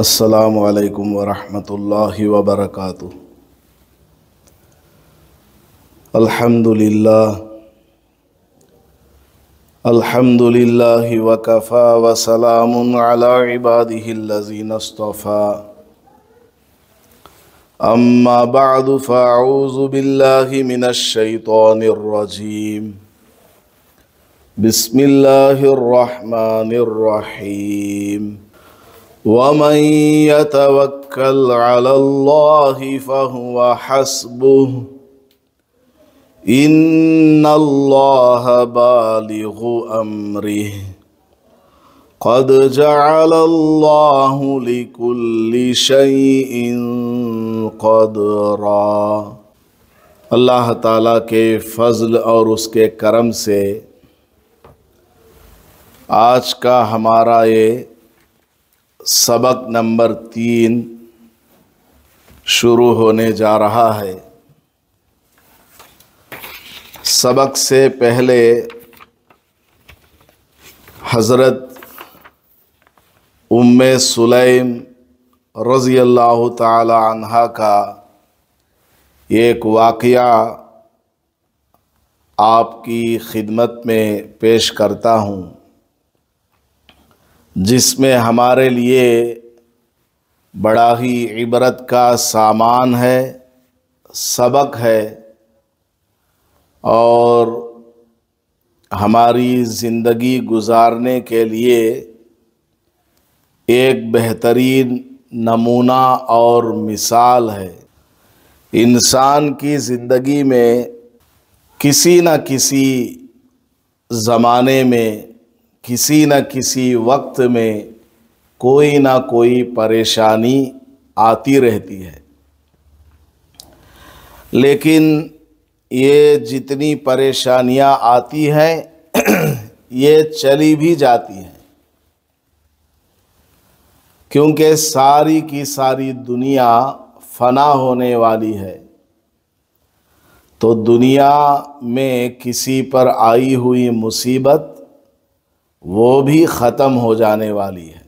अस्सलाम वालेकुम वरहमतुल्लाहि व बरकातु अल्हम्दुलिल्लाह अल्हम्दुलिल्लाहि व कफा व सलामुन अला इबादिहि लजीन इस्तफा अम्मा बअद फ़अऊज़ु बिल्लाहि मिनश शैतानिर रजीम बिस्मिल्लाहिर रहमानिर रहीम ومن يتوكل على الله فهو حسبه ان الله بالغ امره قد جعل الله لكل شيء قدرا अल्लाह ताला के फजल और उसके करम से आज का हमारा ये सबक नंबर तीन शुरू होने जा रहा है सबक से पहले हज़रत उम सुलेम रज़ी अल्लाह तहा का एक वाक़ आपकी खिदमत में पेश करता हूँ जिसमें हमारे लिए बड़ा ही इबरत का सामान है सबक है और हमारी ज़िंदगी गुजारने के लिए एक बेहतरीन नमूना और मिसाल है इंसान की ज़िंदगी में किसी न किसी ज़माने में किसी न किसी वक्त में कोई ना कोई परेशानी आती रहती है लेकिन ये जितनी परेशानियां आती हैं ये चली भी जाती हैं क्योंकि सारी की सारी दुनिया फना होने वाली है तो दुनिया में किसी पर आई हुई मुसीबत वो भी ख़त्म हो जाने वाली है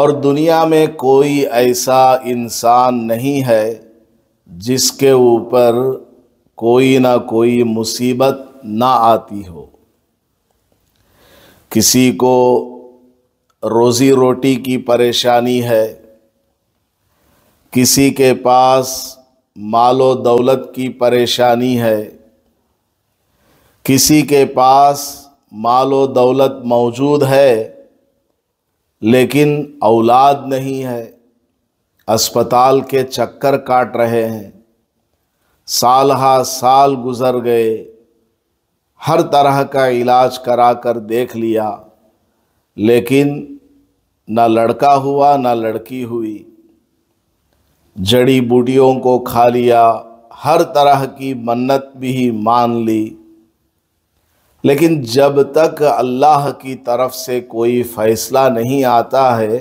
और दुनिया में कोई ऐसा इंसान नहीं है जिसके ऊपर कोई ना कोई मुसीबत ना आती हो किसी को रोज़ी रोटी की परेशानी है किसी के पास मालो दौलत की परेशानी है किसी के पास माल व दौलत मौजूद है लेकिन औलाद नहीं है अस्पताल के चक्कर काट रहे हैं साल हा साल गुज़र गए हर तरह का इलाज करा कर देख लिया लेकिन ना लड़का हुआ ना लड़की हुई जड़ी बूटियों को खा लिया हर तरह की मन्नत भी मान ली लेकिन जब तक अल्लाह की तरफ से कोई फैसला नहीं आता है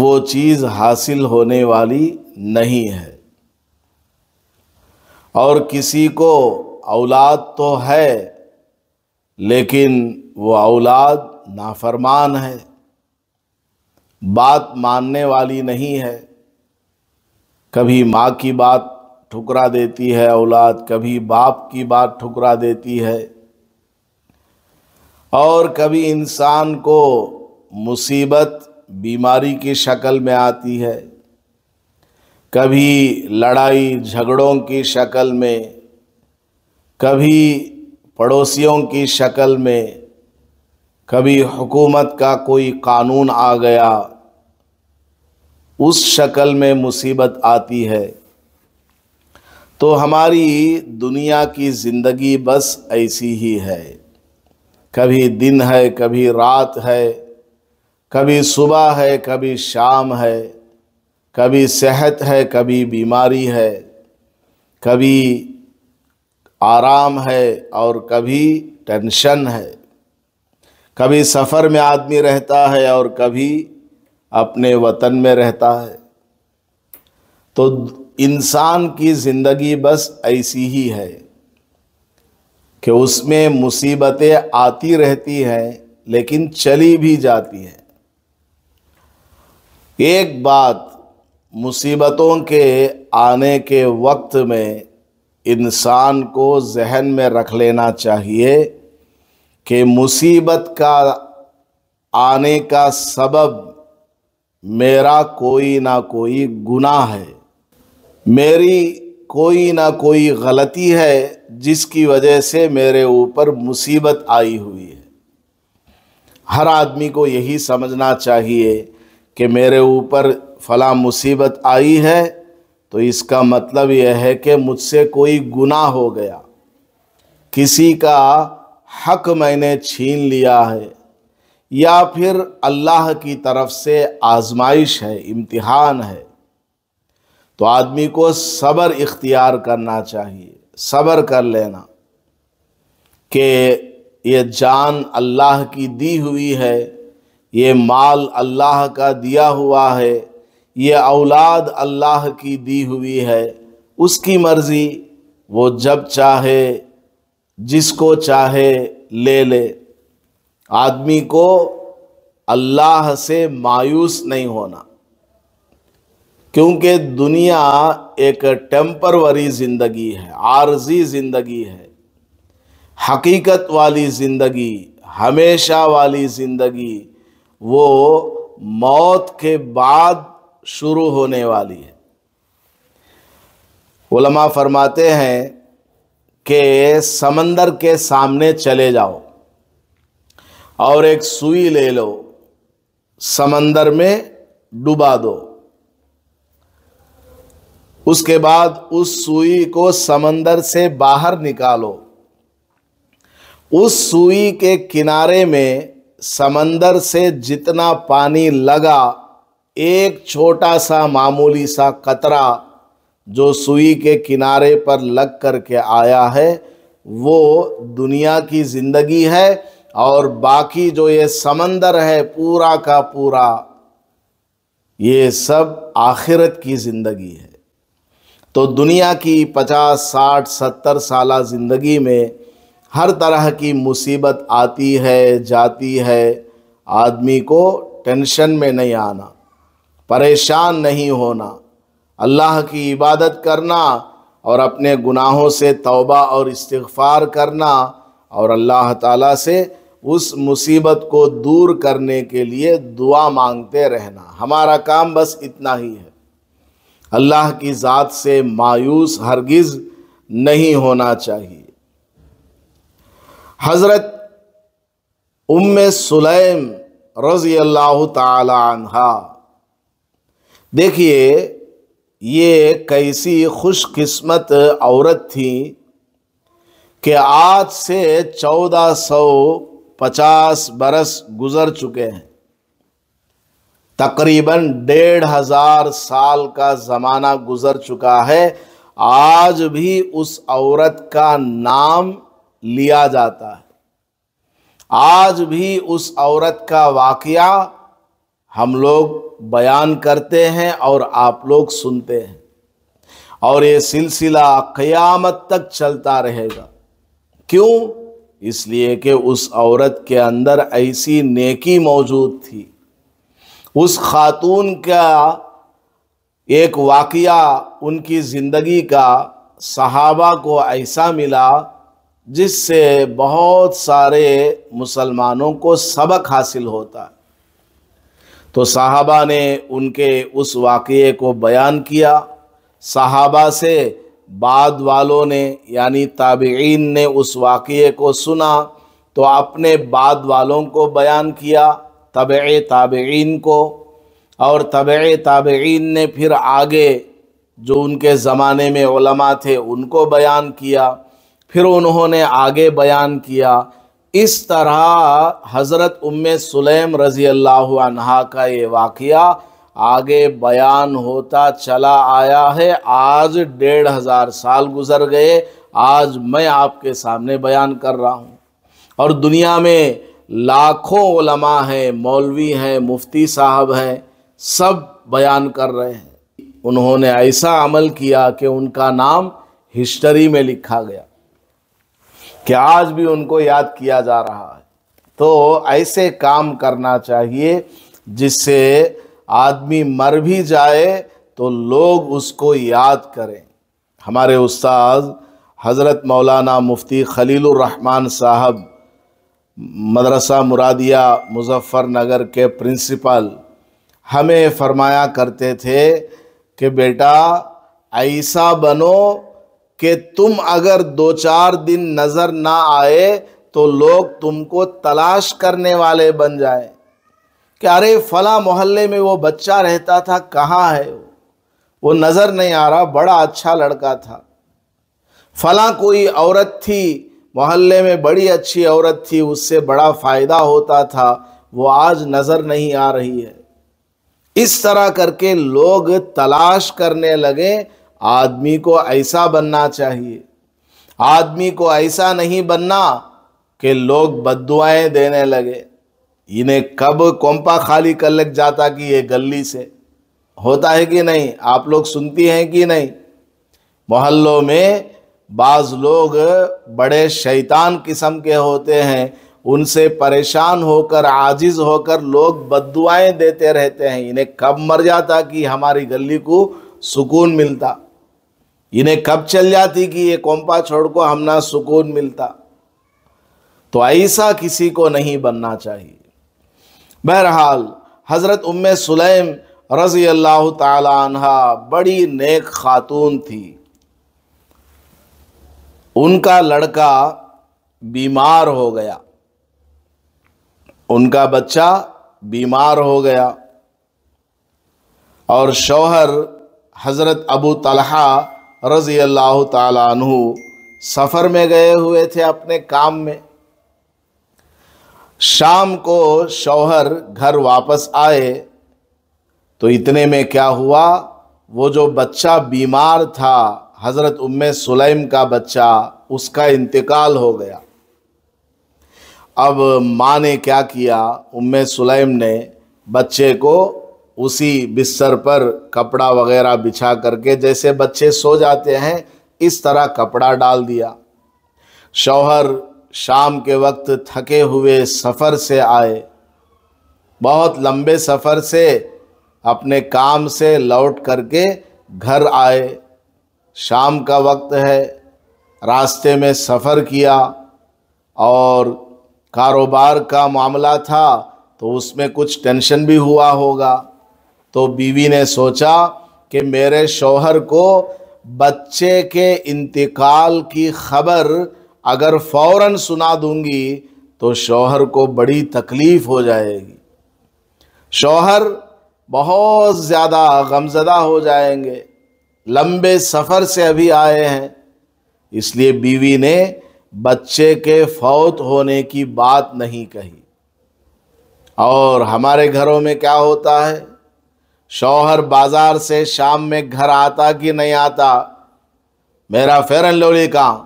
वो चीज़ हासिल होने वाली नहीं है और किसी को औलाद तो है लेकिन वो औलाद नाफरमान है बात मानने वाली नहीं है कभी माँ की बात ठुकरा देती है औलाद कभी बाप की बात ठुकरा देती है और कभी इंसान को मुसीबत बीमारी की शक्ल में आती है कभी लड़ाई झगड़ों की शक्ल में कभी पड़ोसियों की शक्ल में कभी हुकूमत का कोई कानून आ गया उस शक्ल में मुसीबत आती है तो हमारी दुनिया की ज़िंदगी बस ऐसी ही है कभी दिन है कभी रात है कभी सुबह है कभी शाम है कभी सेहत है कभी बीमारी है कभी आराम है और कभी टेंशन है कभी सफ़र में आदमी रहता है और कभी अपने वतन में रहता है तो इंसान की ज़िंदगी बस ऐसी ही है कि उसमें मुसीबतें आती रहती हैं लेकिन चली भी जाती हैं एक बात मुसीबतों के आने के वक्त में इंसान को जहन में रख लेना चाहिए कि मुसीबत का आने का सबब मेरा कोई ना कोई गुनाह है मेरी कोई ना कोई गलती है जिसकी वजह से मेरे ऊपर मुसीबत आई हुई है हर आदमी को यही समझना चाहिए कि मेरे ऊपर फला मुसीबत आई है तो इसका मतलब यह है कि मुझसे कोई गुनाह हो गया किसी का हक मैंने छीन लिया है या फिर अल्लाह की तरफ से आजमाइश है इम्तिहान है तो आदमी को सब्र इख्तियार करना चाहिए सब्र कर लेना कि ये जान अल्लाह की दी हुई है ये माल अल्लाह का दिया हुआ है ये औलाद अल्लाह की दी हुई है उसकी मर्ज़ी वो जब चाहे जिसको चाहे ले ले आदमी को अल्लाह से मायूस नहीं होना क्योंकि दुनिया एक टेम्परवरी ज़िंदगी है आर्जी ज़िंदगी है हकीकत वाली ज़िंदगी हमेशा वाली ज़िंदगी वो मौत के बाद शुरू होने वाली है उलमा फरमाते हैं कि समंदर के सामने चले जाओ और एक सुई ले लो समंदर में डुबा दो उसके बाद उस सुई को समंदर से बाहर निकालो उस सुई के किनारे में समंदर से जितना पानी लगा एक छोटा सा मामूली सा कतरा जो सुई के किनारे पर लग कर के आया है वो दुनिया की ज़िंदगी है और बाकी जो ये समंदर है पूरा का पूरा ये सब आखिरत की ज़िंदगी है तो दुनिया की पचास साठ सत्तर साल ज़िंदगी में हर तरह की मुसीबत आती है जाती है आदमी को टेंशन में नहीं आना परेशान नहीं होना अल्लाह की इबादत करना और अपने गुनाहों से तौबा और इस्तफ़ार करना और अल्लाह ताला से उस मुसीबत को दूर करने के लिए दुआ मांगते रहना हमारा काम बस इतना ही है अल्लाह की ज़ात से मायूस हरगिज़ नहीं होना चाहिए हज़रत उम सुलेम रज़ी अल्लाह तहा देखिए ये कैसी खुशकस्मत औरत थी कि आज से चौदह सौ पचास बरस गुज़र चुके हैं तकरीबन डेढ़ हजार साल का ज़माना गुजर चुका है आज भी उस औरत का नाम लिया जाता है आज भी उस औरत का वाक़ हम लोग बयान करते हैं और आप लोग सुनते हैं और ये सिलसिला क़यामत तक चलता रहेगा क्यों इसलिए कि उस औरत के अंदर ऐसी नेकी मौजूद थी उस खातून का एक वाक़ उनकी ज़िंदगी का सहाबा को ऐसा मिला जिससे बहुत सारे मुसलमानों को सबक हासिल होता तो साहबा ने उनके उस वाक़े को बयान किया साहबा से बाद वालों ने यानी ताबीन ने उस वाक़े को सुना तो अपने बाद वालों को बयान किया तब ताबीन को और तब ताबीन ने फिर आगे जो उनके ज़माने में ओलमा थे उनको बयान किया फिर उन्होंने आगे बयान किया इस तरह हज़रत उम सुलेम रज़ी अल्लाह अनहा का ये वाक़ आगे बयान होता चला आया है आज डेढ़ हज़ार साल गुजर गए आज मैं आपके सामने बयान कर रहा हूँ और दुनिया में लाखों उलमा हैं मौलवी हैं मुफ्ती साहब हैं सब बयान कर रहे हैं उन्होंने ऐसा अमल किया कि उनका नाम हिस्ट्री में लिखा गया कि आज भी उनको याद किया जा रहा है तो ऐसे काम करना चाहिए जिससे आदमी मर भी जाए तो लोग उसको याद करें हमारे उस्ताद हज़रत मौलाना मुफ्ती खलील रहमान साहब मदरसा मुरादिया मुजफ्फ़रनगर के प्रिंसिपल हमें फरमाया करते थे कि बेटा ऐसा बनो कि तुम अगर दो चार दिन नज़र ना आए तो लोग तुमको तलाश करने वाले बन जाए कि अरे फला मोहल्ले में वो बच्चा रहता था कहाँ है वो वो नज़र नहीं आ रहा बड़ा अच्छा लड़का था फला कोई औरत थी मोहल्ले में बड़ी अच्छी औरत थी उससे बड़ा फ़ायदा होता था वो आज नज़र नहीं आ रही है इस तरह करके लोग तलाश करने लगे आदमी को ऐसा बनना चाहिए आदमी को ऐसा नहीं बनना कि लोग बदुआएँ देने लगे इन्हें कब कोंपा खाली कर लग जाता कि ये गली से होता है कि नहीं आप लोग सुनती हैं कि नहीं मोहल्लों में बाज़ लोग बड़े शैतान किस्म के होते हैं उनसे परेशान होकर आजिज़ होकर लोग बदुआएँ देते रहते हैं इन्हें कब मर जाता कि हमारी गली को सुकून मिलता इन्हें कब चल जाती कि ये कोम्पा छोड़ को हम ना सुकून मिलता तो ऐसा किसी को नहीं बनना चाहिए बहरहाल हज़रत उम्म सुलेम रज़ी अल्लाह तहा बड़ी नेक ख़ातून थी उनका लड़का बीमार हो गया उनका बच्चा बीमार हो गया और शौहर हज़रत अबू तलहा रज़ी अल्लाह तु सफ़र में गए हुए थे अपने काम में शाम को शौहर घर वापस आए तो इतने में क्या हुआ वो जो बच्चा बीमार था हज़रत उम सुलेम का बच्चा उसका इंतकाल हो गया अब माँ ने क्या किया उम सुलेम ने बच्चे को उसी बिस्तर पर कपड़ा वगैरह बिछा करके जैसे बच्चे सो जाते हैं इस तरह कपड़ा डाल दिया शौहर शाम के वक्त थके हुए सफ़र से आए बहुत लंबे सफ़र से अपने काम से लौट करके घर आए शाम का वक्त है रास्ते में सफ़र किया और कारोबार का मामला था तो उसमें कुछ टेंशन भी हुआ होगा तो बीवी ने सोचा कि मेरे शौहर को बच्चे के इंतकाल की खबर अगर फौरन सुना दूंगी तो शौहर को बड़ी तकलीफ़ हो जाएगी शौहर बहुत ज़्यादा गमजदा हो जाएंगे लंबे सफ़र से अभी आए हैं इसलिए बीवी ने बच्चे के फौत होने की बात नहीं कही और हमारे घरों में क्या होता है शौहर बाज़ार से शाम में घर आता कि नहीं आता मेरा फेरन लोली कहाँ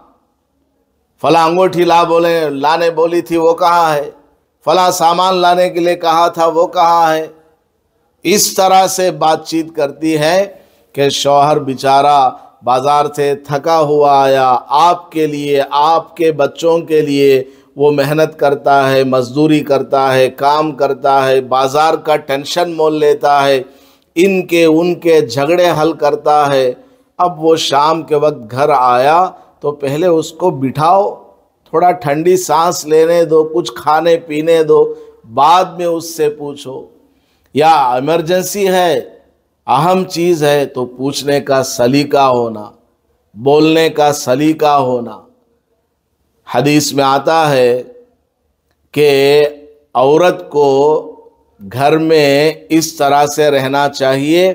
फला अंगूठी ला बोले लाने बोली थी वो कहाँ है फला सामान लाने के लिए कहा था वो कहाँ है इस तरह से बातचीत करती है कि शौहर बेचारा बाज़ार से थका हुआ आया आपके लिए आपके बच्चों के लिए वो मेहनत करता है मज़दूरी करता है काम करता है बाज़ार का टेंशन मोल लेता है इनके उनके झगड़े हल करता है अब वो शाम के वक्त घर आया तो पहले उसको बिठाओ थोड़ा ठंडी सांस लेने दो कुछ खाने पीने दो बाद में उससे पूछो या इमरजेंसी है अहम चीज़ है तो पूछने का सलीका होना बोलने का सलीका होना हदीस में आता है कि औरत को घर में इस तरह से रहना चाहिए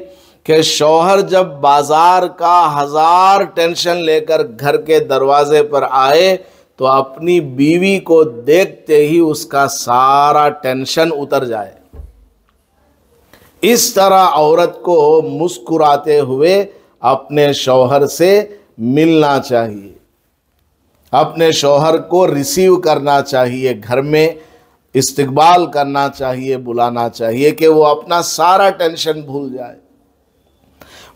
कि शौहर जब बाज़ार का हज़ार टेंशन लेकर घर के दरवाजे पर आए तो अपनी बीवी को देखते ही उसका सारा टेंशन उतर जाए इस तरह औरत को मुस्कुराते हुए अपने शौहर से मिलना चाहिए अपने शौहर को रिसीव करना चाहिए घर में इस्तकबाल करना चाहिए बुलाना चाहिए कि वो अपना सारा टेंशन भूल जाए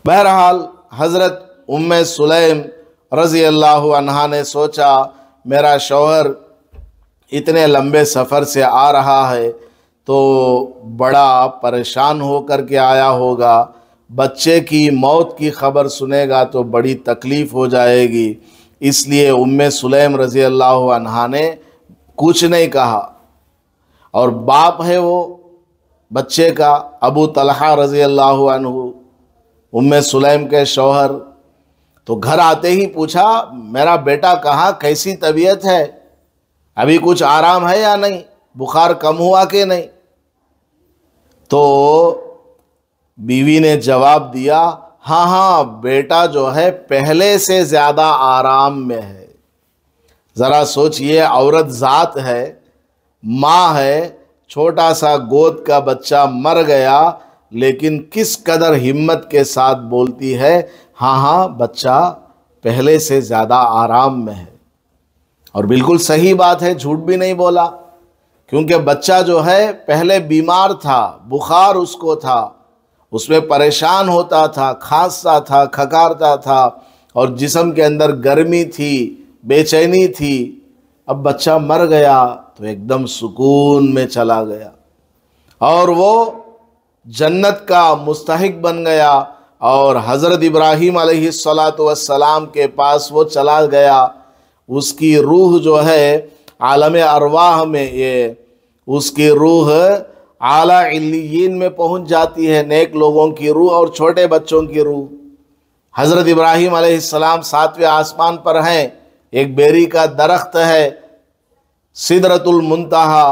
बहरहाल हज़रत उम सुलेम रज़ी अल्लाह अनहा ने सोचा मेरा शौहर इतने लंबे सफ़र से आ रहा है तो बड़ा परेशान हो कर के आया होगा बच्चे की मौत की खबर सुनेगा तो बड़ी तकलीफ़ हो जाएगी इसलिए उम सुलेम रज़ी अल्लाह ने कुछ नहीं कहा और बाप है वो बच्चे का अबू तलहा रज़ी अल्लाह अनहु सुलेम के शौहर तो घर आते ही पूछा मेरा बेटा कहाँ कैसी तबीयत है अभी कुछ आराम है या नहीं बुखार कम हुआ कि नहीं तो बीवी ने जवाब दिया हाँ हाँ बेटा जो है पहले से ज़्यादा आराम में है ज़रा सोचिए औरत ज़ात है माँ है छोटा सा गोद का बच्चा मर गया लेकिन किस कदर हिम्मत के साथ बोलती है हाँ हाँ बच्चा पहले से ज़्यादा आराम में है और बिल्कुल सही बात है झूठ भी नहीं बोला क्योंकि बच्चा जो है पहले बीमार था बुखार उसको था उसमें परेशान होता था खांसता था खकारता था और जिसम के अंदर गर्मी थी बेचैनी थी अब बच्चा मर गया तो एकदम सुकून में चला गया और वो जन्नत का मुस्तक बन गया और हज़रत इब्राहिम सलाम के पास वो चला गया उसकी रूह जो है आलम अरवाह में ये उसकी रूह आला इल्लियन में पहुंच जाती है नेक लोगों की रूह और छोटे बच्चों की रूह हज़रत इब्राहीम आसमाम सातवें आसमान पर हैं एक बेरी का दरख्त है सिदरतुलमतहा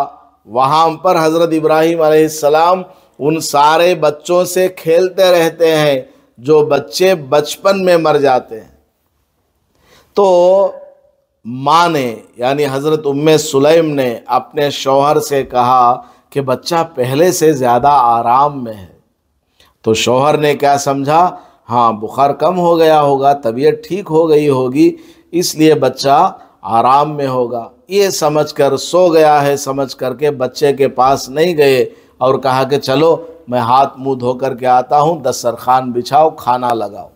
वहाँ पर हज़रत इब्राहीम आसमाम उन सारे बच्चों से खेलते रहते हैं जो बच्चे बचपन में मर जाते हैं तो माँ ने यानी हज़रत उम सुलेम ने अपने शौहर से कहा कि बच्चा पहले से ज़्यादा आराम में है तो शौहर ने क्या समझा हाँ बुखार कम हो गया होगा तबीयत ठीक हो गई होगी इसलिए बच्चा आराम में होगा ये समझकर सो गया है समझ करके बच्चे के पास नहीं गए और कहा कि चलो मैं हाथ मुंह धो कर के आता हूँ दस्तरखान बिछाओ खाना लगाओ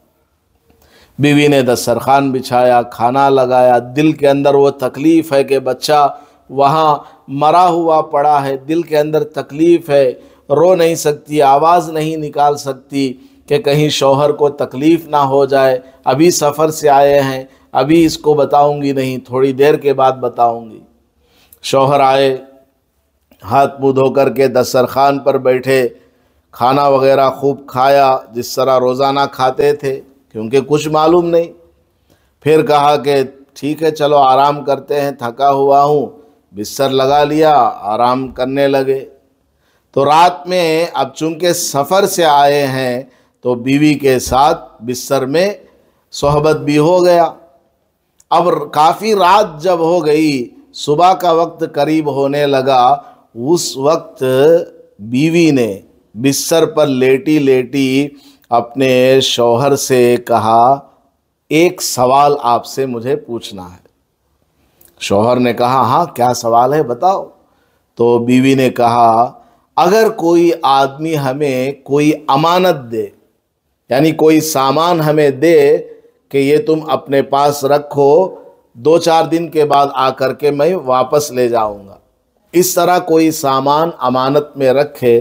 बीवी ने दस्तरखान बिछाया खाना लगाया दिल के अंदर वो तकलीफ़ है कि बच्चा वहाँ मरा हुआ पड़ा है दिल के अंदर तकलीफ़ है रो नहीं सकती आवाज़ नहीं निकाल सकती कि कहीं शोहर को तकलीफ़ ना हो जाए अभी सफ़र से आए हैं अभी इसको बताऊंगी नहीं थोड़ी देर के बाद बताऊंगी शोहर आए हाथ मुँह धो कर के दस्तरखान पर बैठे खाना वगैरह खूब खाया जिस तरह रोज़ाना खाते थे क्योंकि कुछ मालूम नहीं फिर कहा कि ठीक है चलो आराम करते हैं थका हुआ हूँ बिस्तर लगा लिया आराम करने लगे तो रात में अब चूंकि सफ़र से आए हैं तो बीवी के साथ बिस्तर में सोहबत भी हो गया अब काफ़ी रात जब हो गई सुबह का वक्त करीब होने लगा उस वक्त बीवी ने बिस्तर पर लेटी लेटी अपने शौहर से कहा एक सवाल आपसे मुझे पूछना है शौहर ने कहा हाँ क्या सवाल है बताओ तो बीवी ने कहा अगर कोई आदमी हमें कोई अमानत दे यानी कोई सामान हमें दे कि ये तुम अपने पास रखो दो चार दिन के बाद आकर के मैं वापस ले जाऊंगा इस तरह कोई सामान अमानत में रखे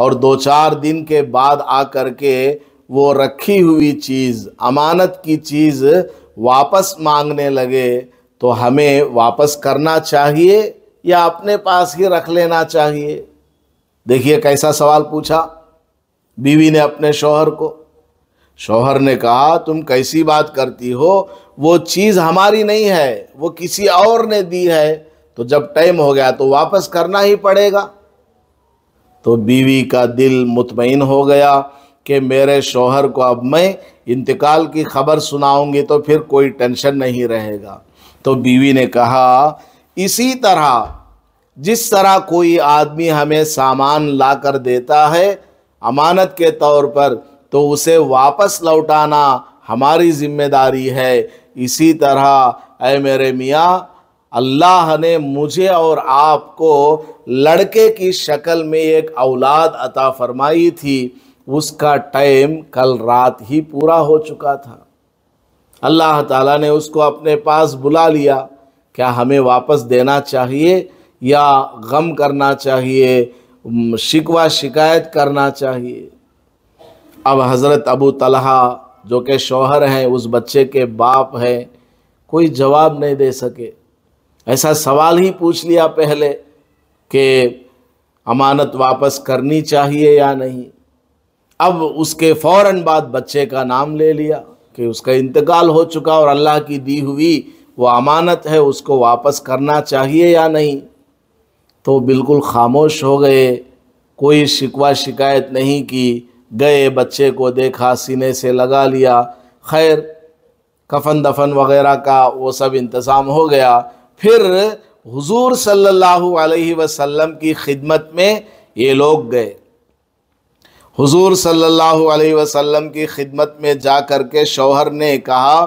और दो चार दिन के बाद आ कर के वो रखी हुई चीज़ अमानत की चीज़ वापस मांगने लगे तो हमें वापस करना चाहिए या अपने पास ही रख लेना चाहिए देखिए कैसा सवाल पूछा बीवी ने अपने शोहर को शोहर ने कहा तुम कैसी बात करती हो वो चीज़ हमारी नहीं है वो किसी और ने दी है तो जब टाइम हो गया तो वापस करना ही पड़ेगा तो बीवी का दिल मुतमिन हो गया कि मेरे शोहर को अब मैं इंतकाल की खबर सुनाऊंगी तो फिर कोई टेंशन नहीं रहेगा तो बीवी ने कहा इसी तरह जिस तरह कोई आदमी हमें सामान ला कर देता है अमानत के तौर पर तो उसे वापस लौटाना हमारी जिम्मेदारी है इसी तरह अय मेरे मियाँ अल्लाह ने मुझे और आपको लड़के की शक्ल में एक औलाद अता फरमाई थी उसका टाइम कल रात ही पूरा हो चुका था अल्लाह ताला ने उसको अपने पास बुला लिया क्या हमें वापस देना चाहिए या गम करना चाहिए शिकवा शिकायत करना चाहिए अब हज़रत अबू तलहा जो के शोहर हैं उस बच्चे के बाप हैं कोई जवाब नहीं दे सके ऐसा सवाल ही पूछ लिया पहले कि अमानत वापस करनी चाहिए या नहीं अब उसके फ़ौर बाद बच्चे का नाम ले लिया कि उसका इंतकाल हो चुका और अल्लाह की दी हुई वो अमानत है उसको वापस करना चाहिए या नहीं तो बिल्कुल खामोश हो गए कोई शिकवा शिकायत नहीं की गए बच्चे को देखा सीने से लगा लिया खैर कफन दफन वगैरह का वो सब इंतज़ाम हो गया फिर हुजूर सल्लल्लाहु अलैहि वसल्लम की खिदमत में ये लोग गए हुजूर सल्लल्लाहु अलैहि वसल्लम की खिदमत में जा कर के शौहर ने कहा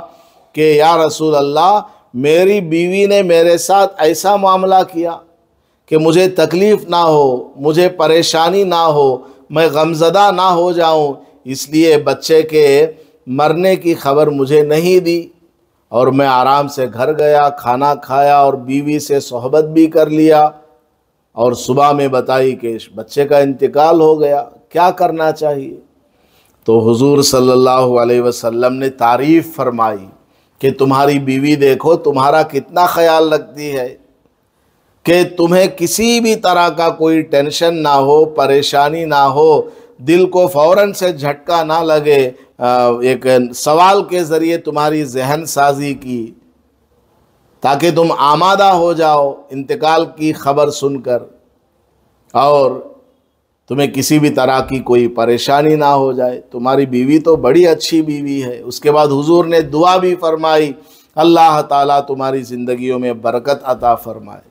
कि या रसूल अल्लाह मेरी बीवी ने मेरे साथ ऐसा मामला किया कि मुझे तकलीफ़ ना हो मुझे परेशानी ना हो मैं गमजदा ना हो जाऊँ इसलिए बच्चे के मरने की खबर मुझे नहीं दी और मैं आराम से घर गया खाना खाया और बीवी से सोहबत भी कर लिया और सुबह में बताई कि बच्चे का इंतकाल हो गया क्या करना चाहिए तो हुजूर सल्लल्लाहु अलैहि वसल्लम ने तारीफ़ फरमाई कि तुम्हारी बीवी देखो तुम्हारा कितना ख्याल रखती है कि तुम्हें किसी भी तरह का कोई टेंशन ना हो परेशानी ना हो दिल को फौरन से झटका ना लगे एक सवाल के ज़रिए तुम्हारी जहन साजी की ताकि तुम आमादा हो जाओ इंतकाल की खबर सुनकर और तुम्हें किसी भी तरह की कोई परेशानी ना हो जाए तुम्हारी बीवी तो बड़ी अच्छी बीवी है उसके बाद हुजूर ने दुआ भी फरमाई अल्लाह ताला तुम्हारी ज़िंदगियों में बरकत अता फरमाए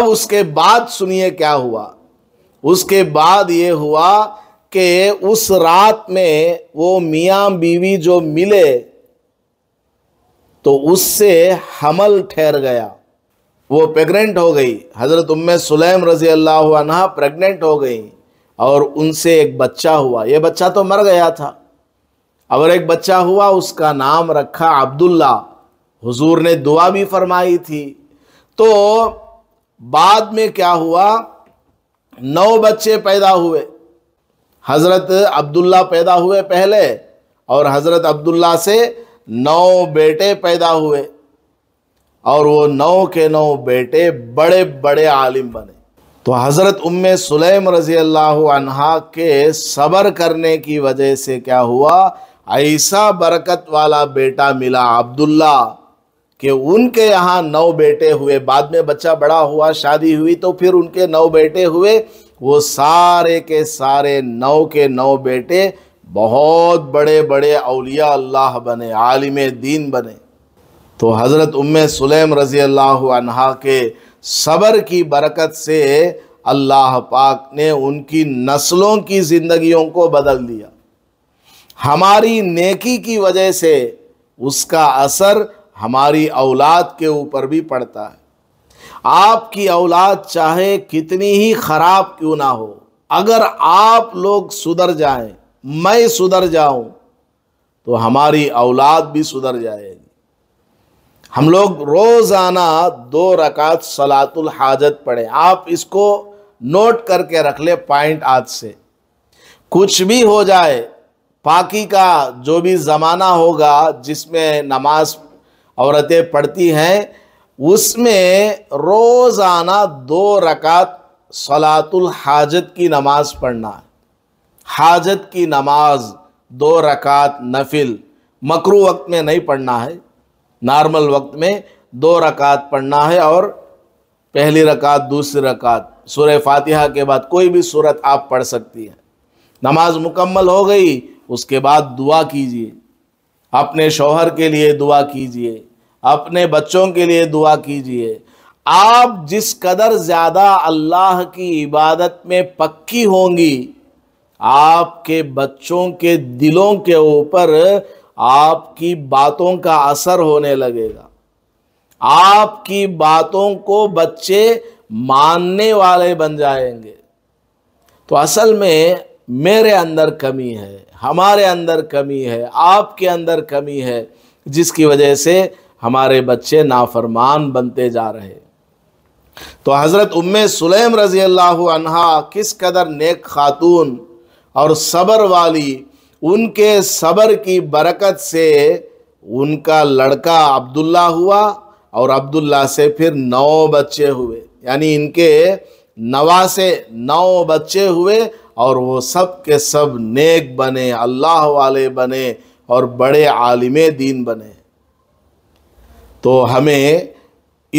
अब उसके बाद सुनिए क्या हुआ उसके बाद ये हुआ कि उस रात में वो मियाँ बीवी जो मिले तो उससे हमल ठहर गया वो प्रेग्नेंट हो गई हज़रत उम सुलेम रज़ी अल्लाह अनहा प्रेग्नेंट हो गई और उनसे एक बच्चा हुआ ये बच्चा तो मर गया था और एक बच्चा हुआ उसका नाम रखा अब्दुल्ला हुजूर ने दुआ भी फरमाई थी तो बाद में क्या हुआ नौ बच्चे पैदा हुए हज़रत अब्दुल्ला पैदा हुए पहले और हज़रत अब्दुल्ला से नौ बेटे पैदा हुए और वो नौ के नौ बेटे बड़े बड़े आलिम बने तो हज़रत उम्मे सुलेम रज़ी अल्लाह के सब्र करने की वजह से क्या हुआ ऐसा बरकत वाला बेटा मिला अब्दुल्ला कि उनके यहाँ नौ बेटे हुए बाद में बच्चा बड़ा हुआ शादी हुई तो फिर उनके नौ बेटे हुए वो सारे के सारे नौ के नौ बेटे बहुत बड़े बड़े अलिया अल्लाह बने आलिम दीन बने तो हज़रत उम्म सुलेम रज़ी अल्लाह के सबर की बरकत से अल्लाह पाक ने उनकी नस्लों की ज़िंदगियों को बदल दिया हमारी नेकी की वजह से उसका असर हमारी औलाद के ऊपर भी पड़ता है आपकी औलाद चाहे कितनी ही खराब क्यों ना हो अगर आप लोग सुधर जाएं मैं सुधर जाऊं तो हमारी औलाद भी सुधर जाएगी हम लोग रोज़ाना दो रकात सलातुल हाजत पढ़ें आप इसको नोट करके रख ले पॉइंट आज से कुछ भी हो जाए पाकि का जो भी ज़माना होगा जिसमें नमाज औरतें पढ़ती हैं उसमें रोज़ाना दो रकात सलातुल हाजत की नमाज पढ़ना हाजत की नमाज दो रकात नफिल मकरू वक्त में नहीं पढ़ना है नॉर्मल वक्त में दो रकात पढ़ना है और पहली रकात दूसरी रकात सूर्य फातिहा के बाद कोई भी सूरत आप पढ़ सकती है नमाज मुकम्मल हो गई उसके बाद दुआ कीजिए अपने शोहर के लिए दुआ कीजिए अपने बच्चों के लिए दुआ कीजिए आप जिस कदर ज़्यादा अल्लाह की इबादत में पक्की होंगी आपके बच्चों के दिलों के ऊपर आपकी बातों का असर होने लगेगा आपकी बातों को बच्चे मानने वाले बन जाएंगे तो असल में मेरे अंदर कमी है हमारे अंदर कमी है आपके अंदर कमी है जिसकी वजह से हमारे बच्चे नाफरमान बनते जा रहे तो हज़रत उम्म सुलेम रज़ी अल्लाह अनहा किस कदर नेक खातून और सब्र वाली उनके सबर की बरकत से उनका लड़का अब्दुल्ला हुआ और अब्दुल्ला से फिर नौ बच्चे हुए यानी इनके नवा से नौ बच्चे हुए और वो सब के सब नेक बने अल्लाह वाले बने और बड़े आलिम दीन बने तो हमें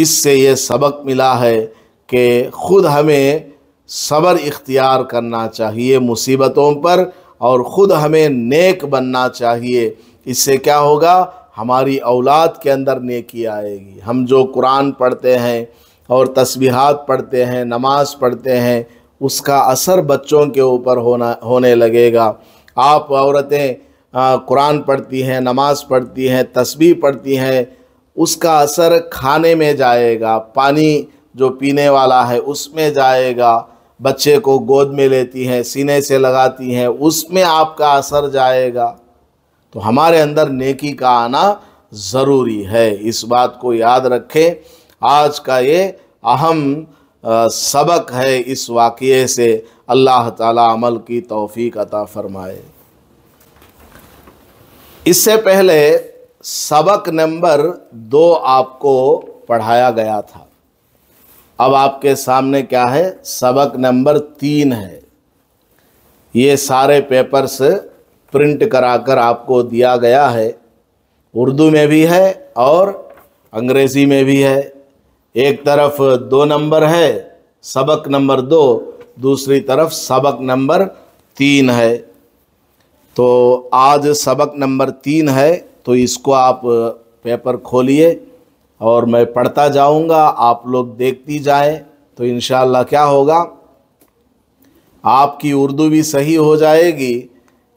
इससे ये सबक मिला है कि ख़ुद हमें सब्र इख्तियार करना चाहिए मुसीबतों पर और ख़ुद हमें नेक बनना चाहिए इससे क्या होगा हमारी औलाद के अंदर नेकी आएगी हम जो कुरान पढ़ते हैं और तस्बीहात पढ़ते हैं नमाज पढ़ते हैं उसका असर बच्चों के ऊपर होना होने लगेगा आप औरतें कुरान पढ़ती हैं नमाज पढ़ती हैं तस्वीर पढ़ती हैं उसका असर खाने में जाएगा पानी जो पीने वाला है उसमें जाएगा बच्चे को गोद में लेती हैं सीने से लगाती हैं उसमें आपका असर जाएगा तो हमारे अंदर नेकी का आना ज़रूरी है इस बात को याद रखें आज का ये अहम सबक है इस वाक़े से अल्लाह ताला अमल की तौफीक अता फरमाए इससे पहले सबक नंबर दो आपको पढ़ाया गया था अब आपके सामने क्या है सबक नंबर तीन है ये सारे पेपर्स प्रिंट कराकर आपको दिया गया है उर्दू में भी है और अंग्रेज़ी में भी है एक तरफ दो नंबर है सबक नंबर दो दूसरी तरफ सबक नंबर तीन है तो आज सबक नंबर तीन है तो इसको आप पेपर खोलिए और मैं पढ़ता जाऊंगा आप लोग देखती जाए तो इन क्या होगा आपकी उर्दू भी सही हो जाएगी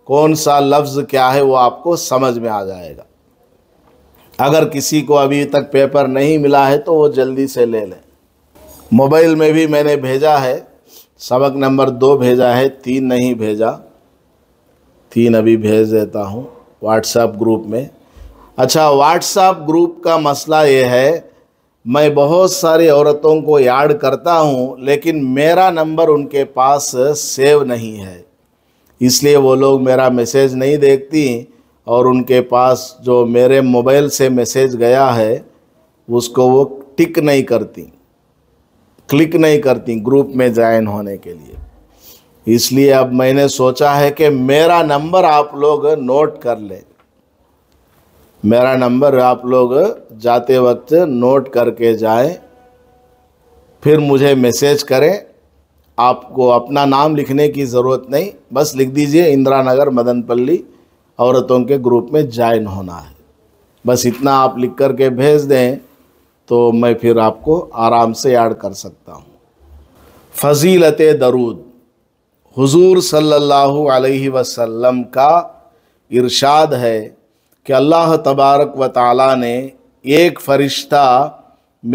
कौन सा लफ्ज़ क्या है वो आपको समझ में आ जाएगा अगर किसी को अभी तक पेपर नहीं मिला है तो वो जल्दी से ले लें मोबाइल में भी मैंने भेजा है सबक नंबर दो भेजा है तीन नहीं भेजा तीन अभी भेज देता हूँ व्हाट्सएप ग्रुप में अच्छा व्हाट्सएप ग्रुप का मसला ये है मैं बहुत सारी औरतों को याद करता हूँ लेकिन मेरा नंबर उनके पास सेव नहीं है इसलिए वो लोग मेरा मैसेज नहीं देखती और उनके पास जो मेरे मोबाइल से मैसेज गया है उसको वो टिक नहीं करती क्लिक नहीं करती ग्रुप में ज्वाइन होने के लिए इसलिए अब मैंने सोचा है कि मेरा नंबर आप लोग नोट कर लें मेरा नंबर आप लोग जाते वक्त नोट करके जाएं फिर मुझे मैसेज करें आपको अपना नाम लिखने की ज़रूरत नहीं बस लिख दीजिए इंदिरा नगर मदनपल्ली औरतों के ग्रुप में ज्वाइन होना है बस इतना आप लिख कर के भेज दें तो मैं फिर आपको आराम से याद कर सकता हूँ फजीलत दरूद हुजूर सल्लल्लाहु अलैहि वसल्लम का इरशाद है कि अल्लाह तबारक व ताली ने एक फ़रिश्ता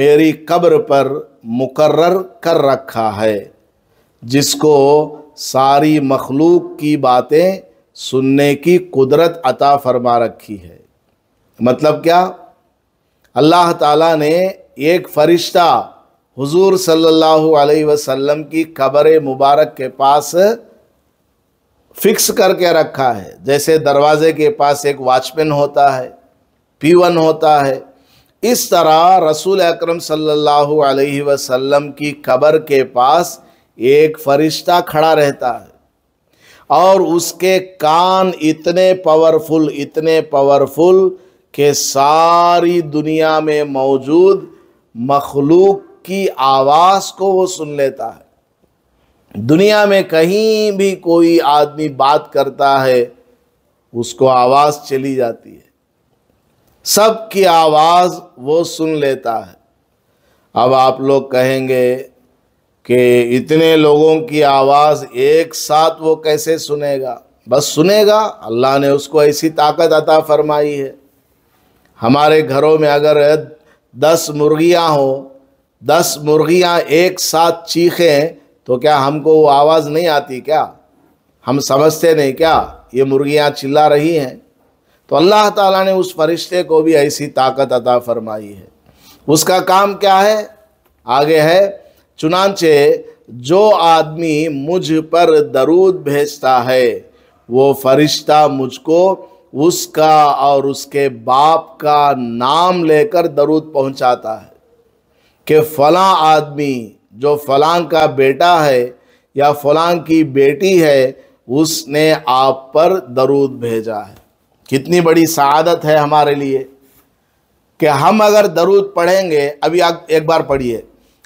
मेरी कब्र पर मुकर्र कर रखा है जिसको सारी मखलूक की बातें सुनने की कुदरत अता फरमा रखी है मतलब क्या अल्लाह ताला ने एक फ़रिश्ता हुजूर सल्लल्लाहु अलैहि वसल्लम की कब्र मुबारक के पास फिक्स करके रखा है जैसे दरवाजे के पास एक वॉचमैन होता है पीवन होता है इस तरह रसूल अकरम सल्लल्लाहु अलैहि वसल्लम की कब्र के पास एक फ़रिश्ता खड़ा रहता है और उसके कान इतने पावरफुल इतने पावरफुल के सारी दुनिया में मौजूद मखलूक की आवाज़ को वो सुन लेता है दुनिया में कहीं भी कोई आदमी बात करता है उसको आवाज़ चली जाती है सब की आवाज़ वो सुन लेता है अब आप लोग कहेंगे कि इतने लोगों की आवाज़ एक साथ वो कैसे सुनेगा बस सुनेगा अल्लाह ने उसको ऐसी ताकत अता फरमाई है हमारे घरों में अगर दस मुर्गियां हो दस मुर्गियां एक साथ चीखें तो क्या हमको वो आवाज़ नहीं आती क्या हम समझते नहीं क्या ये मुर्गियां चिल्ला रही हैं तो अल्लाह ताला ने उस फरिश्ते को भी ऐसी ताकत अता फरमाई है उसका काम क्या है आगे है चुनाचे जो आदमी मुझ पर दरूद भेजता है वो फरिश्ता मुझको उसका और उसके बाप का नाम लेकर दरूद पहुंचाता है कि फला आदमी जो फलां का बेटा है या फलां की बेटी है उसने आप पर दरूद भेजा है कितनी बड़ी सआदत है हमारे लिए कि हम अगर दरूद पढ़ेंगे अभी एक बार पढ़िए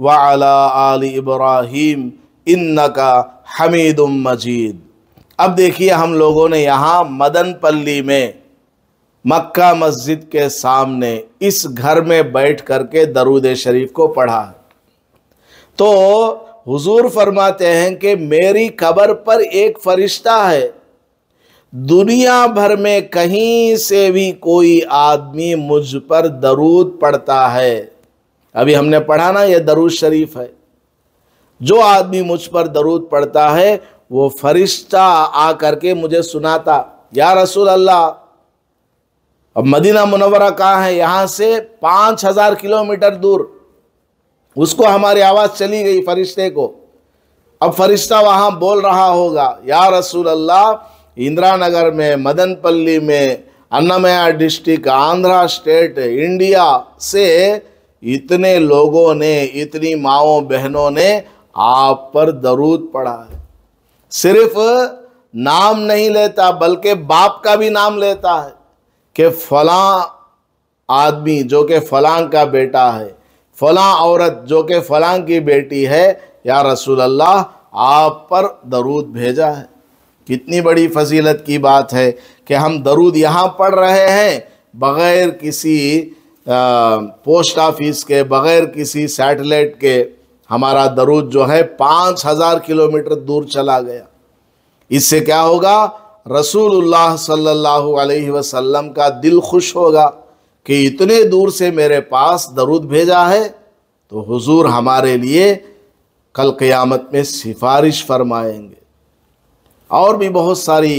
वाला आली इब्राहिम इन्ना का हमीद मजीद अब देखिए हम लोगों ने यहाँ मदन पल्ली में मक्का मस्जिद के सामने इस घर में बैठ कर के दरूद शरीफ को पढ़ा तो हुजूर फरमाते हैं कि मेरी कबर पर एक फरिश्ता है दुनिया भर में कहीं से भी कोई आदमी मुझ पर दरूद पड़ता है अभी हमने पढ़ा ना ये दरूद शरीफ है जो आदमी मुझ पर दरूद पढ़ता है वो फरिश्ता आ करके मुझे सुनाता या रसूल अल्लाह अब मदीना मुनवरा कहाँ है यहाँ से पाँच हज़ार किलोमीटर दूर उसको हमारी आवाज़ चली गई फरिश्ते को अब फरिश्ता वहाँ बोल रहा होगा या रसूल अल्लाह इंदिरा नगर में मदनपल्ली में Annamayya district Andhra state India से इतने लोगों ने इतनी माओ बहनों ने आप पर दरूद पढ़ा है सिर्फ नाम नहीं लेता बल्कि बाप का भी नाम लेता है कि फलां आदमी जो कि फलां का बेटा है फलां औरत जो कि फलां की बेटी है या रसूल अल्लाह आप पर दरूद भेजा है कितनी बड़ी फजीलत की बात है कि हम दरूद यहाँ पढ़ रहे हैं बग़ैर किसी पोस्ट ऑफिस के बग़ैर किसी सैटेलाइट के हमारा दरूद जो है पाँच हज़ार किलोमीटर दूर चला गया इससे क्या होगा रसूलुल्लाह सल्लल्लाहु अलैहि वसल्लम का दिल खुश होगा कि इतने दूर से मेरे पास दरूद भेजा है तो हुजूर हमारे लिए कल क़यामत में सिफारिश फरमाएंगे और भी बहुत सारी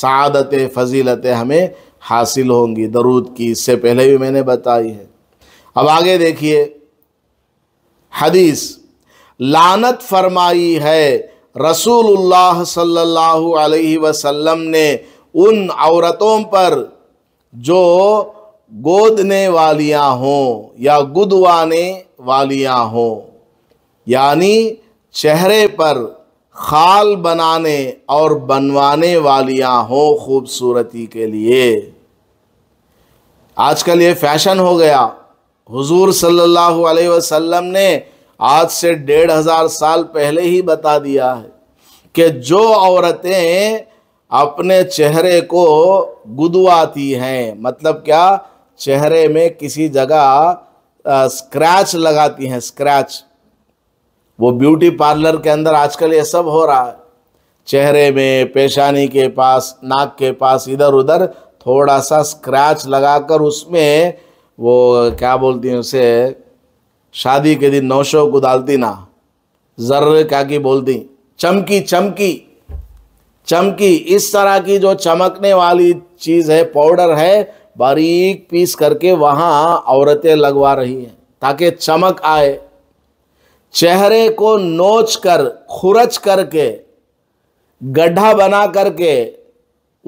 सदतें फजीलतें हमें हासिल होंगी दरूद की इससे पहले भी मैंने बताई है अब आगे देखिए हदीस लानत फरमाई है रसूलुल्लाह सल्लल्लाहु अलैहि वसल्लम ने उन औरतों पर जो गोदने वालियां हों या गुदवाने वालियां हों यानी चेहरे पर खाल बनाने और बनवाने वालियाँ हो खूबसूरती के लिए आजकल ये फैशन हो गया हुजूर सल्लल्लाहु अलैहि वसल्लम ने आज से डेढ़ हज़ार साल पहले ही बता दिया है कि जो औरतें अपने चेहरे को गुदवाती हैं मतलब क्या चेहरे में किसी जगह स्क्रैच लगाती हैं स्क्रैच वो ब्यूटी पार्लर के अंदर आजकल ये सब हो रहा है चेहरे में पेशानी के पास नाक के पास इधर उधर थोड़ा सा स्क्रैच लगाकर उसमें वो क्या बोलती हैं उसे शादी के दिन नौशो को डालती ना जर्र क्या की बोलती चमकी चमकी चमकी इस तरह की जो चमकने वाली चीज़ है पाउडर है बारीक पीस करके वहाँ औरतें लगवा रही हैं ताकि चमक आए चेहरे को नोच कर खुरच करके गड्ढा बना करके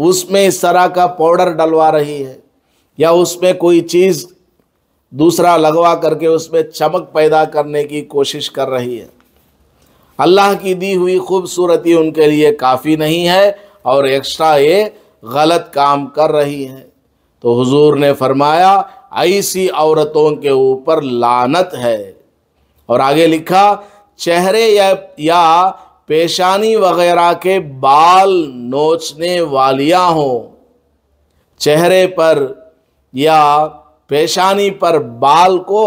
उसमें इस तरह का पाउडर डलवा रही है या उसमें कोई चीज़ दूसरा लगवा करके उसमें चमक पैदा करने की कोशिश कर रही है अल्लाह की दी हुई खूबसूरती उनके लिए काफ़ी नहीं है और एक्स्ट्रा ये गलत काम कर रही है तो हुजूर ने फरमाया ऐसी औरतों के ऊपर लानत है और आगे लिखा चेहरे या, या पेशानी वगैरह के बाल नोचने वालिया हो चेहरे पर या पेशानी पर बाल को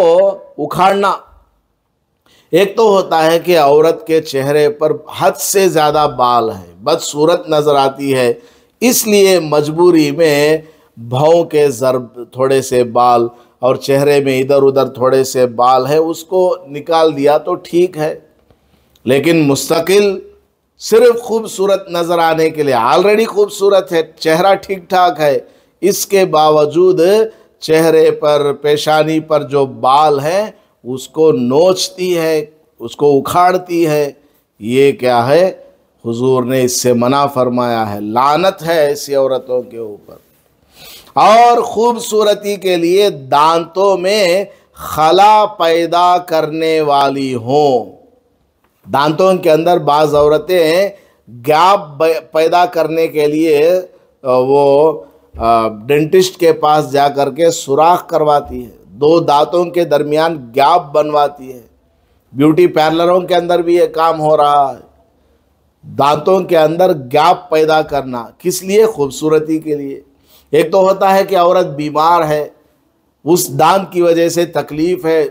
उखाड़ना एक तो होता है कि औरत के चेहरे पर हद से ज़्यादा बाल है बदसूरत नज़र आती है इसलिए मजबूरी में भाव के ज़रब थोड़े से बाल और चेहरे में इधर उधर थोड़े से बाल है उसको निकाल दिया तो ठीक है लेकिन मुस्तकिल सिर्फ खूबसूरत नज़र आने के लिए ऑलरेडी खूबसूरत है चेहरा ठीक ठाक है इसके बावजूद चेहरे पर पेशानी पर जो बाल हैं उसको नोचती है उसको उखाड़ती है ये क्या है हुजूर ने इससे मना फरमाया है लानत है ऐसी औरतों के ऊपर और खूबसूरती के लिए दांतों में खला पैदा करने वाली हों दांतों के अंदर बाज़ औरतें गैप पैदा करने के लिए वो डेंटिस्ट के पास जा कर के सुराख करवाती है दो दांतों के दरमियान गैप बनवाती है ब्यूटी पार्लरों के अंदर भी ये काम हो रहा है दांतों के अंदर गैप पैदा करना किस लिए खूबसूरती के लिए एक तो होता है कि औरत बीमार है उस दांत की वजह से तकलीफ़ है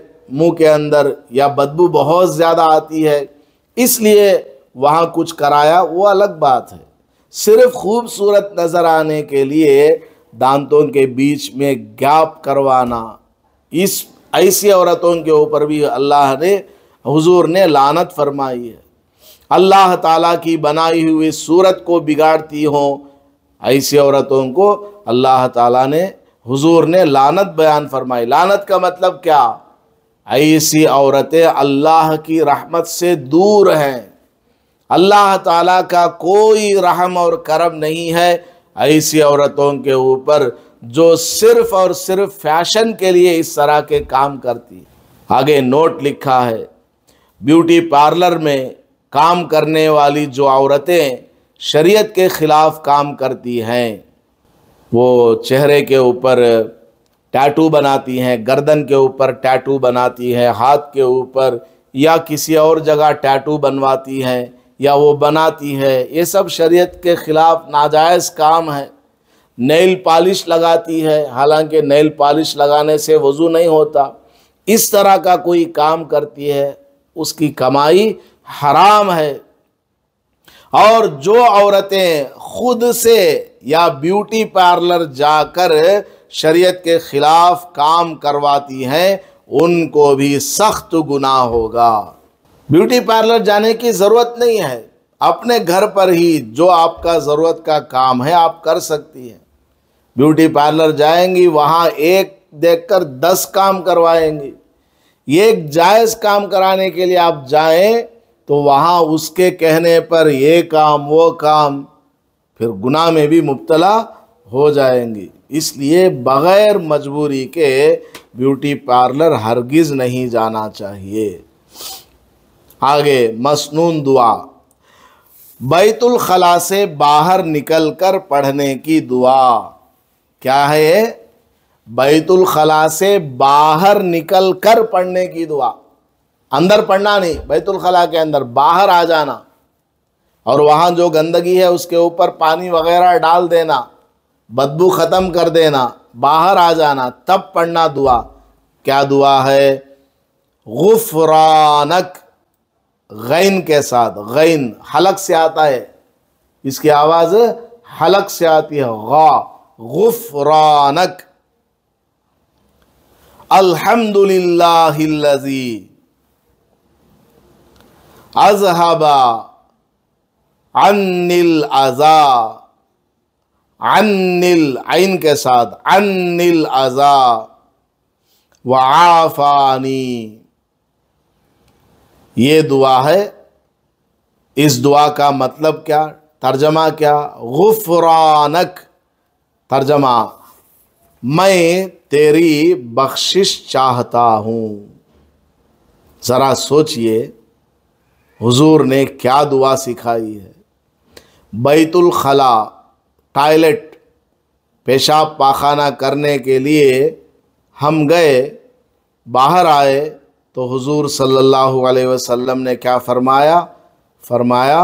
मुंह के अंदर या बदबू बहुत ज़्यादा आती है इसलिए वहाँ कुछ कराया वो अलग बात है सिर्फ खूबसूरत नज़र आने के लिए दांतों के बीच में गैप करवाना इस ऐसी औरतों के ऊपर भी अल्लाह ने हुजूर ने लानत फरमाई है अल्लाह ताला की बनाई हुई सूरत को बिगाड़ती हों ऐसी औरतों को अल्लाह ताला ने हुजूर ने लानत बयान फरमाई लानत का मतलब क्या ऐसी औरतें अल्लाह की रहमत से दूर हैं अल्लाह ताला का कोई रहम और करम नहीं है ऐसी औरतों के ऊपर जो सिर्फ और सिर्फ फैशन के लिए इस तरह के काम करती आगे नोट लिखा है ब्यूटी पार्लर में काम करने वाली जो औरतें शरीयत के ख़िलाफ़ काम करती हैं वो चेहरे के ऊपर टैटू बनाती हैं गर्दन के ऊपर टैटू बनाती हैं हाथ के ऊपर या किसी और जगह टैटू बनवाती हैं या वो बनाती है ये सब शरीयत के ख़िलाफ़ नाजायज़ काम है नेल पॉलिश लगाती है हालांकि नेल पॉलिश लगाने से वज़ू नहीं होता इस तरह का कोई काम करती है उसकी कमाई हराम है और जो औरतें खुद से या ब्यूटी पार्लर जाकर शरीयत के ख़िलाफ़ काम करवाती हैं उनको भी सख्त गुनाह होगा ब्यूटी पार्लर जाने की ज़रूरत नहीं है अपने घर पर ही जो आपका ज़रूरत का काम है आप कर सकती हैं ब्यूटी पार्लर जाएंगी वहाँ एक देखकर दस काम करवाएंगी एक जायज़ काम कराने के लिए आप जाएं तो वहाँ उसके कहने पर ये काम वो काम फिर गुनाह में भी मुबतला हो जाएंगी इसलिए बग़ैर मजबूरी के ब्यूटी पार्लर हरगिज़ नहीं जाना चाहिए आगे मसनून दुआ बैतुलखला से बाहर निकल कर पढ़ने की दुआ क्या है बैतुलखला से बाहर निकल कर पढ़ने की दुआ अंदर पढ़ना नहीं बैतुलखला के अंदर बाहर आ जाना और वहाँ जो गंदगी है उसके ऊपर पानी वगैरह डाल देना बदबू ख़त्म कर देना बाहर आ जाना तब पढ़ना दुआ क्या दुआ है गुफरानक गैन के साथ गैन हलक से आता है इसकी आवाज़ हलक से आती है गौ गुफरानक अल्हम्दुलिल्लाहिल्लज़ी अजहबा अनिल अज़ा अनिल आइन के साथ अनिल अज़ा व आफ़ानी ये दुआ है इस दुआ का मतलब क्या तर्जमा क्या गुफरानक तर्जमा मैं तेरी बख्शिश चाहता हूँ ज़रा सोचिए हुजूर ने क्या दुआ सिखाई है बैतुल खला टॉयलेट पेशाब पाखाना करने के लिए हम गए बाहर आए तो हुजूर सल्लल्लाहु अलैहि वसल्लम ने क्या फरमाया फरमाया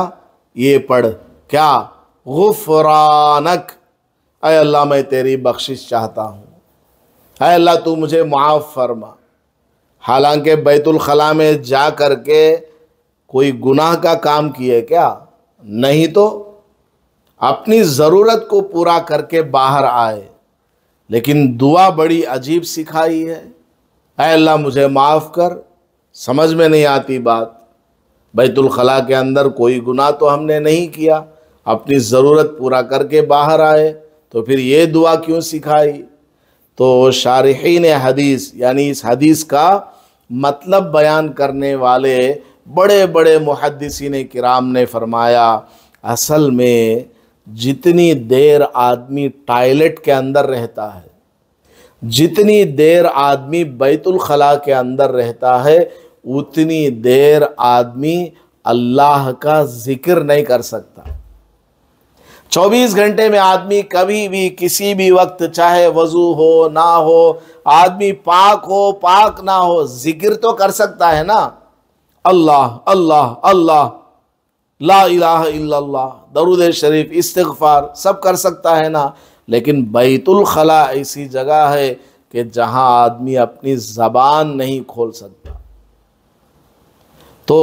ये पढ़ क्या गुफरानक अय अल्लाह मैं तेरी बख्शिश चाहता हूँ अय अल्लाह तू मुझे माफ़ फरमा हालांकि बैतुल खला में जा कर के कोई गुनाह का काम किए क्या नहीं तो अपनी ज़रूरत को पूरा करके बाहर आए लेकिन दुआ बड़ी अजीब सिखाई है अल्लाह मुझे माफ़ कर समझ में नहीं आती बात बैतुलखला के अंदर कोई गुनाह तो हमने नहीं किया अपनी ज़रूरत पूरा करके बाहर आए तो फिर ये दुआ क्यों सिखाई तो शारहीन हदीस यानी इस हदीस का मतलब बयान करने वाले बड़े बड़े मुहदसिन कराम ने फरमाया असल में जितनी देर आदमी टॉयलेट के अंदर रहता है जितनी देर आदमी बैतुलखला के अंदर रहता है उतनी देर आदमी अल्लाह का जिक्र नहीं कर सकता 24 घंटे में आदमी कभी भी किसी भी वक्त चाहे वजू हो ना हो आदमी पाक हो पाक ना हो जिक्र तो कर सकता है ना अल्लाह अल्लाह अल्लाह ला इलाह दरुद शरीफ इस्तफ़ार सब कर सकता है ना लेकिन बैतुलखला ऐसी जगह है कि जहां आदमी अपनी ज़बान नहीं खोल सकता तो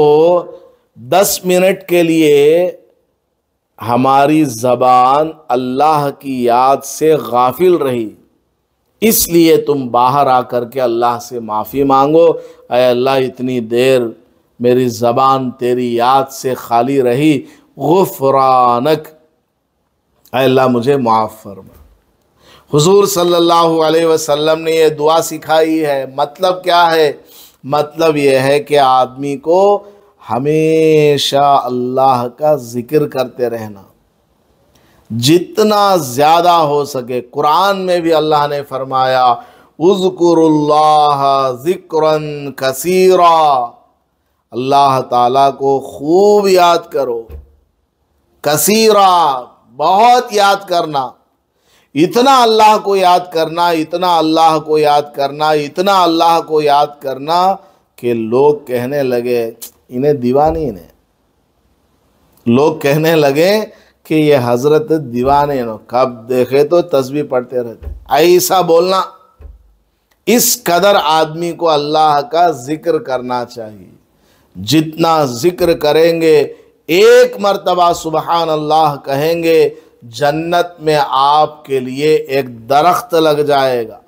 दस मिनट के लिए हमारी ज़बान अल्लाह की याद से गाफिल रही इसलिए तुम बाहर आकर के अल्लाह से माफ़ी मांगो अय अल्लाह इतनी देर मेरी ज़बान तेरी याद से खाली रही गुफरानक अल्लाह मुझे माफ़ फरमा हुजूर सल्लल्लाहु अलैहि वसल्लम ने यह दुआ सिखाई है मतलब क्या है मतलब यह है कि आदमी को हमेशा अल्लाह का ज़िक्र करते रहना जितना ज़्यादा हो सके कुरान में भी अल्लाह ने फरमाया उज़कुरुल्लाह ज़िक्रन कसीरा अल्लाह ताला को खूब याद करो कसीरा बहुत याद करना इतना अल्लाह को याद करना इतना अल्लाह को याद करना इतना अल्लाह को याद करना कि लोग कहने लगे इन्हें दीवानी ने लोग कहने लगे कि ये हज़रत दीवाने नो कब देखे तो तस्वीर पढ़ते रहते ऐसा बोलना इस कदर आदमी को अल्लाह का जिक्र करना चाहिए जितना ज़िक्र करेंगे एक मरतबा सुबहान अल्लाह कहेंगे जन्नत में आपके लिए एक दरख्त लग जाएगा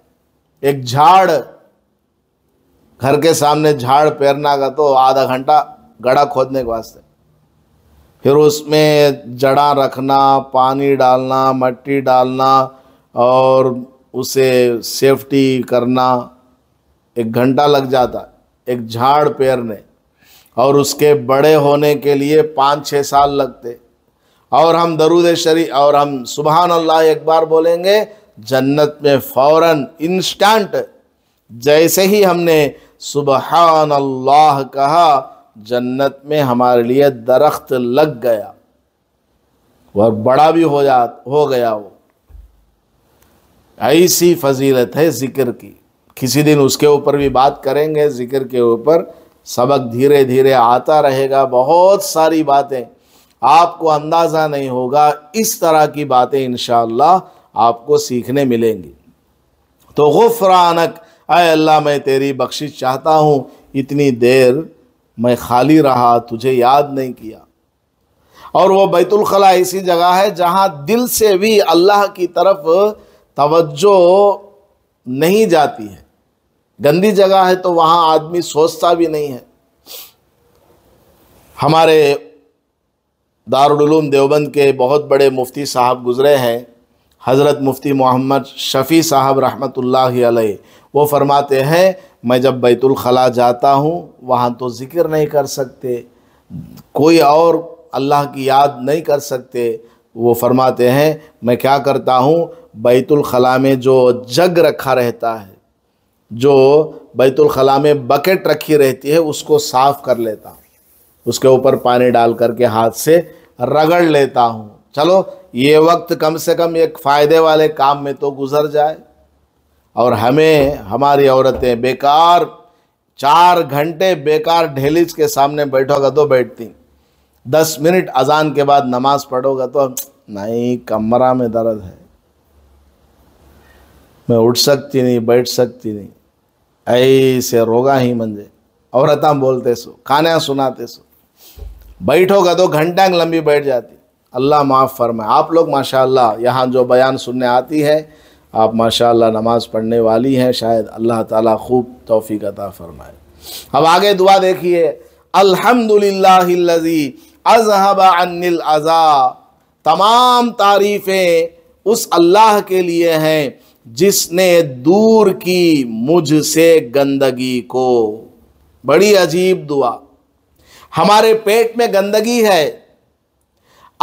एक झाड़ घर के सामने झाड़ पैरना का तो आधा घंटा गड़ा खोदने के वास्ते फिर उसमें जड़ा रखना पानी डालना मट्टी डालना और उसे सेफ्टी करना एक घंटा लग जाता एक झाड़ पैरने और उसके बड़े होने के लिए पाँच छः साल लगते और हम दरूद शरीफ और हम सुबहान अल्लाह एक बार बोलेंगे जन्नत में फौरन इंस्टेंट जैसे ही हमने सुबहान अल्लाह कहा जन्नत में हमारे लिए दरख्त लग गया और बड़ा भी हो जा हो गया वो ऐसी फजीलत है ज़िक्र की किसी दिन उसके ऊपर भी बात करेंगे ज़िक्र के ऊपर सबक धीरे धीरे आता रहेगा बहुत सारी बातें आपको अंदाज़ा नहीं होगा इस तरह की बातें इन आपको सीखने मिलेंगी तो गुफरानक अय अल्लाह मैं तेरी बख्शिश चाहता हूँ इतनी देर मैं खाली रहा तुझे याद नहीं किया और वो बैतुलखला ऐसी जगह है जहाँ दिल से भी अल्लाह की तरफ तवज्जो नहीं जाती है गंदी जगह है तो वहाँ आदमी सोचता भी नहीं है हमारे दारुलूम देवबंद के बहुत बड़े मुफ्ती साहब गुज़रे हैं हज़रत मुफ्ती मोहम्मद शफ़ी साहब रहमतुल्लाह वो फरमाते हैं मैं जब बैतुलखला जाता हूँ वहाँ तो ज़िक्र नहीं कर सकते कोई और अल्लाह की याद नहीं कर सकते वो फरमाते हैं मैं क्या करता हूँ बैतुलखला में जो जग रखा रहता है जो बैतुलखला में बकेट रखी रहती है उसको साफ़ कर लेता हूँ उसके ऊपर पानी डाल करके हाथ से रगड़ लेता हूँ चलो ये वक्त कम से कम एक फ़ायदे वाले काम में तो गुजर जाए और हमें हमारी औरतें बेकार चार घंटे बेकार ढेलीज के सामने बैठोगा तो बैठती दस मिनट अजान के बाद नमाज पढ़ोगा तो नहीं कमरा में दर्द है मैं उठ सकती नहीं बैठ सकती नहीं ऐसे रोगा ही मंजे औरत बोलते सो खाना सुनाते सो बैठोगा तो घंटा लंबी बैठ जाती अल्लाह माफ़ फरमाए आप लोग माशाल्लाह यहाँ जो बयान सुनने आती है आप माशाल्लाह नमाज़ पढ़ने वाली हैं शायद अल्लाह ताला खूब तोफ़ी अता फरमाए अब आगे दुआ देखिए अल्हम्दुलिल्लाहिल्लज़ी अजहब अनिल अज़ा तमाम तारीफ़ें उस अल्लाह के लिए हैं जिसने दूर की मुझसे गंदगी को बड़ी अजीब दुआ हमारे पेट में गंदगी है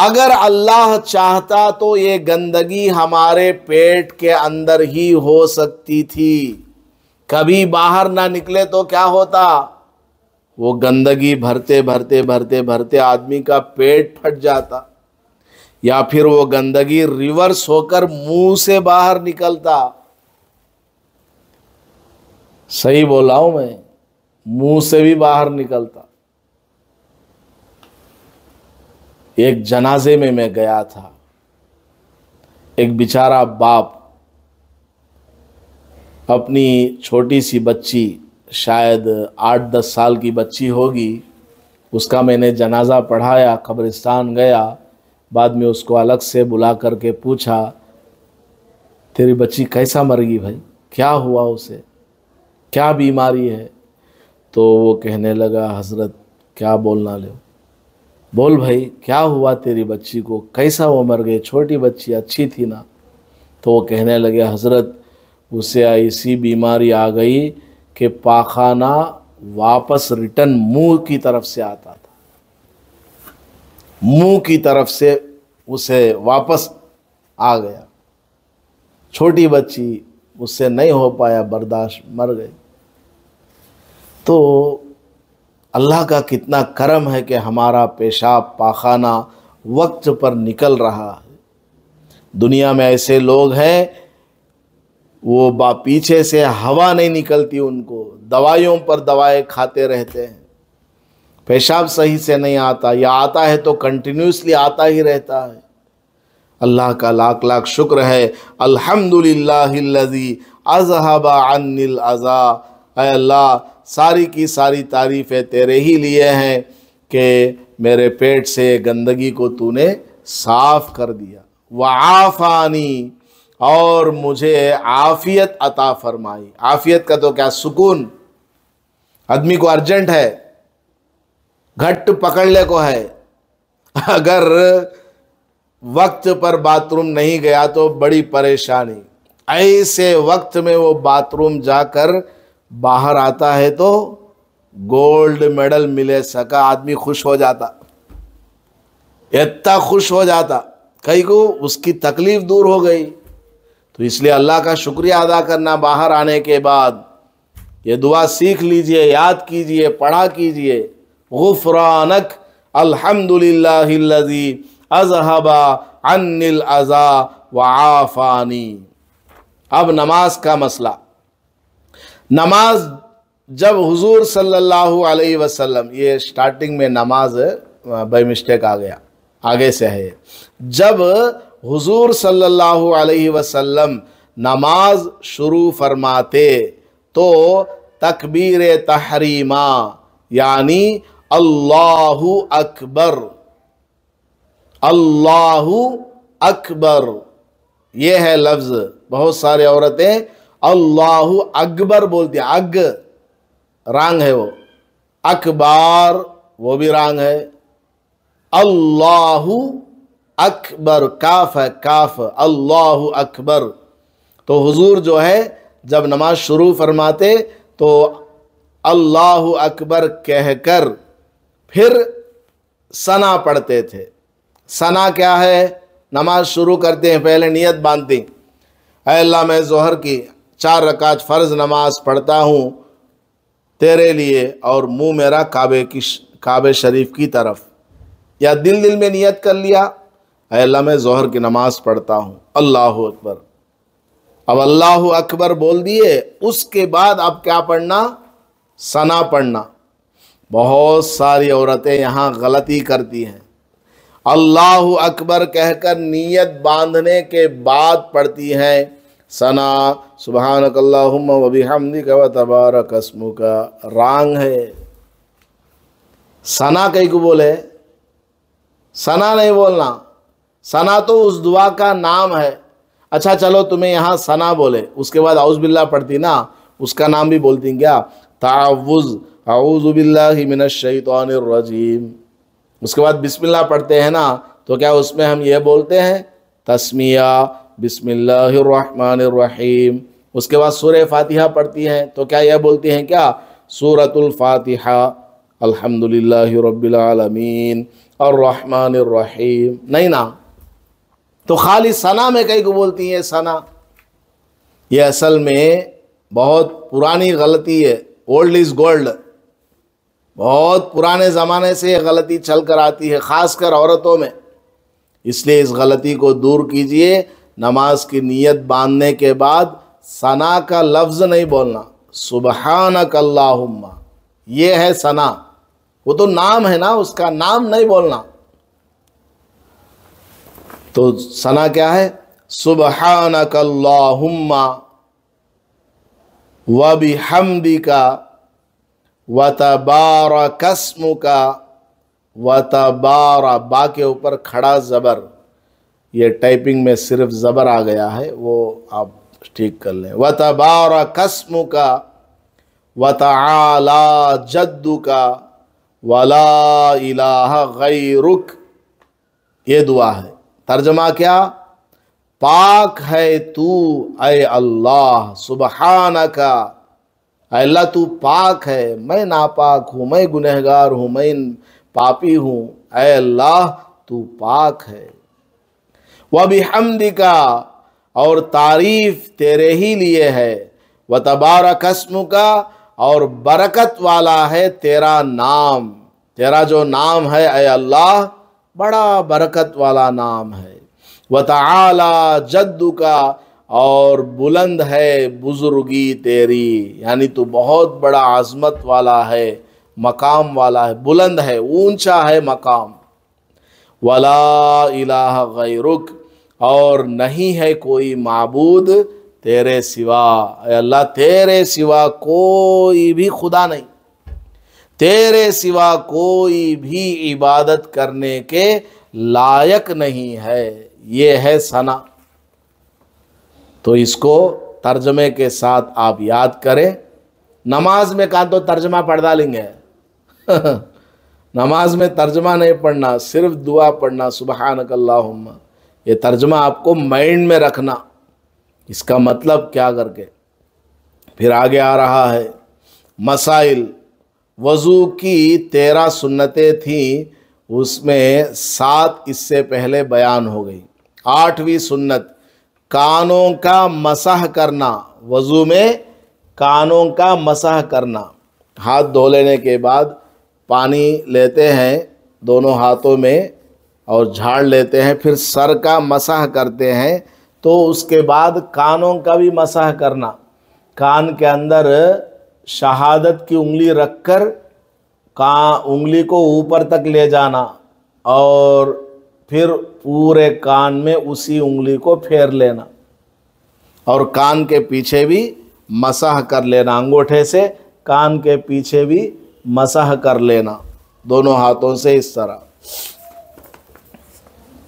अगर अल्लाह चाहता तो ये गंदगी हमारे पेट के अंदर ही हो सकती थी कभी बाहर ना निकले तो क्या होता वो गंदगी भरते भरते भरते भरते आदमी का पेट फट जाता या फिर वो गंदगी रिवर्स होकर मुंह से बाहर निकलता सही बोला हूं मैं मुंह से भी बाहर निकलता एक जनाजे में मैं गया था एक बेचारा बाप अपनी छोटी सी बच्ची शायद आठ दस साल की बच्ची होगी उसका मैंने जनाजा पढ़ाया कब्रिस्तान गया बाद में उसको अलग से बुला करके पूछा तेरी बच्ची कैसा मर गई भाई क्या हुआ उसे क्या बीमारी है तो वो कहने लगा हजरत क्या बोलना ले बोल भाई क्या हुआ तेरी बच्ची को कैसा वो मर गई छोटी बच्ची अच्छी थी ना तो वो कहने लगे हजरत उसे ऐसी बीमारी आ गई कि पाखाना वापस रिटर्न मुंह की तरफ से आता मुंह की तरफ से उसे वापस आ गया छोटी बच्ची उससे नहीं हो पाया बर्दाश्त मर गई तो अल्लाह का कितना करम है कि हमारा पेशाब पाखाना वक्त पर निकल रहा है दुनिया में ऐसे लोग हैं वो बा पीछे से हवा नहीं निकलती उनको दवाइयों पर दवाएं खाते रहते हैं पेशाब सही से नहीं आता या आता है तो कंटिन्यूसली आता ही रहता है अल्लाह का लाख लाख शुक्र है अल्हम्दुलिल्लाहिल्लज़ी अजहबा अन्निल अज़ा अल्लाह सारी की सारी तारीफ़ें तेरे ही लिए हैं कि मेरे पेट से गंदगी को तूने साफ़ कर दिया वआफ़ानी और मुझे आफ़ियत अता फरमाई आफ़ियत का तो क्या सुकून आदमी को अर्जेंट है घट पकड़ने को है अगर वक्त पर बाथरूम नहीं गया तो बड़ी परेशानी ऐसे वक्त में वो बाथरूम जाकर बाहर आता है तो गोल्ड मेडल मिले सका आदमी खुश हो जाता इतना खुश हो जाता कहीं को उसकी तकलीफ दूर हो गई तो इसलिए अल्लाह का शुक्रिया अदा करना बाहर आने के बाद ये दुआ सीख लीजिए याद कीजिए पढ़ा कीजिए غفرانك الحمد لله الذي अजहबा अनिल अज़ा وعافاني अब नमाज का मसला नमाज जब हुजूर सल्लल्लाहु अलैहि वसल्लम ये स्टार्टिंग में नमाज बाई मिस्टेक आ गया आगे से है जब हुजूर सल्लल्लाहु अलैहि वसल्लम नमाज शुरू फरमाते तो तकबीर तहरीमा यानी अल्लाह अकबर अल्लाह अकबर ये है लफ्ज़ बहुत सारे औरतें अल्लाह अकबर बोलती है अग रांग है वो अकबार वो भी रांग है अल्लाह अकबर काफ है काफ अल्लाह अकबर तो हुजूर जो है जब नमाज शुरू फरमाते तो अल्लाह अकबर कहकर फिर सना पढ़ते थे सना क्या है नमाज शुरू करते हैं पहले नियत बांधती अल्लाह मैं जहर की चार रकात फ़र्ज नमाज पढ़ता हूँ तेरे लिए और मुंह मेरा काबे की काबे शरीफ की तरफ या दिल दिल में नियत कर लिया अल्लाह मैं जहर की नमाज पढ़ता हूँ अल्लाह अकबर अब अल्लाह अकबर बोल दिए उसके बाद अब क्या पढ़ना सना पढ़ना बहुत सारी औरतें यहाँ गलती करती हैं अल्लाह अकबर कहकर नीयत बांधने के बाद पढ़ती हैं सना सुबहानकल्लाम हमदी का तबार कसमु का रंग है सना कहीं को बोले सना नहीं बोलना सना तो उस दुआ का नाम है अच्छा चलो तुम्हें यहाँ सना बोले उसके बाद आउस बिल्ला पढ़ती ना उसका नाम भी बोलती क्या तावुज़ आउज़बिल्लिमिनशैतरजीम उसके बाद बिस्मिल्लाह पढ़ते हैं ना तो क्या उसमें हम यह बोलते हैं तस्मिया बिस्मिल्लाहमानीम उसके बाद सूर्य फातिहा पढ़ती हैं तो क्या यह बोलती हैं क्या सूरतुल्फातिहा अल्हम्दुलिल्लाह और रहीम नहीं ना तो खाली सना में कई को बोलती हैं सना ये असल में बहुत पुरानी गलती है ओल्ड इज़ गोल्ड बहुत पुराने ज़माने से ये गलती चल कर आती है ख़ासकर औरतों में इसलिए इस गलती को दूर कीजिए नमाज की नीयत बांधने के बाद सना का लफ्ज़ नहीं बोलना सुबहान कल्लाहुम्मा ये है सना वो तो नाम है ना उसका नाम नहीं बोलना तो सना क्या है सुबहान कल्लाहुम्मा व भी हमदी का वतबार कसम का वतबार बा के ऊपर खड़ा ज़बर ये टाइपिंग में सिर्फ ज़बर आ गया है वो आप ठीक कर लें वतबार कसम का आला जद्दू का वला इलाह गैरुक ये दुआ है तर्जमा क्या पाक है तू अय अल्लाह सुबहाना का अल्लाह तू पाक है मैं नापाक हूँ मैं गुनहगार हूँ मैं पापी हूँ अल्लाह तू पाक है वह भी हमदी का और तारीफ तेरे ही लिए है व तबारा कस्म का और बरकत वाला है तेरा नाम तेरा जो नाम है अय अल्लाह बड़ा बरकत वाला नाम है व तला जद्दू का और बुलंद है बुजुर्गी तेरी यानी तू बहुत बड़ा आज़मत वाला है मकाम वाला है बुलंद है ऊंचा है मकाम वला इलाह गैरुक और नहीं है कोई मबूद तेरे सिवा अल्लाह तेरे सिवा कोई भी खुदा नहीं तेरे सिवा कोई भी इबादत करने के लायक नहीं है ये है सना तो इसको तर्जमे के साथ आप याद करें नमाज में कहा तो तर्जमा पढ़ डालेंगे नमाज में तर्जमा नहीं पढ़ना सिर्फ दुआ पढ़ना नकल्ला ये तर्जमा आपको माइंड में रखना इसका मतलब क्या करके फिर आगे आ रहा है मसाइल वज़ू की तेरह सुन्नतें थीं उसमें सात इससे पहले बयान हो गई आठवीं सुन्नत कानों का मसाह करना वज़ू में कानों का मसाह करना हाथ धो लेने के बाद पानी लेते हैं दोनों हाथों में और झाड़ लेते हैं फिर सर का मसाह करते हैं तो उसके बाद कानों का भी मसाह करना कान के अंदर शहादत की उंगली रखकर का उंगली को ऊपर तक ले जाना और फिर पूरे कान में उसी उंगली को फेर लेना और कान के पीछे भी मसह कर लेना अंगूठे से कान के पीछे भी मसह कर लेना दोनों हाथों से इस तरह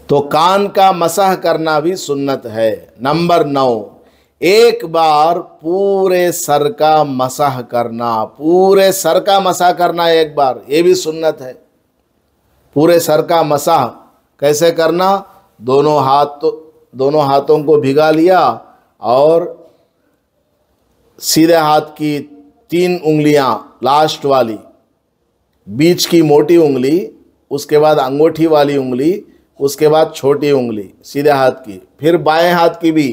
तो कान का मसह करना भी सुन्नत है नंबर नौ एक बार पूरे सर का मसह करना पूरे सर का मसाह करना एक बार ये भी सुन्नत है पूरे सर का मसाह कैसे करना दोनों हाथ दोनों हाथों को भिगा लिया और सीधे हाथ की तीन उंगलियां लास्ट वाली बीच की मोटी उंगली उसके बाद अंगूठी वाली उंगली उसके बाद छोटी उंगली सीधे हाथ की फिर बाएं हाथ की भी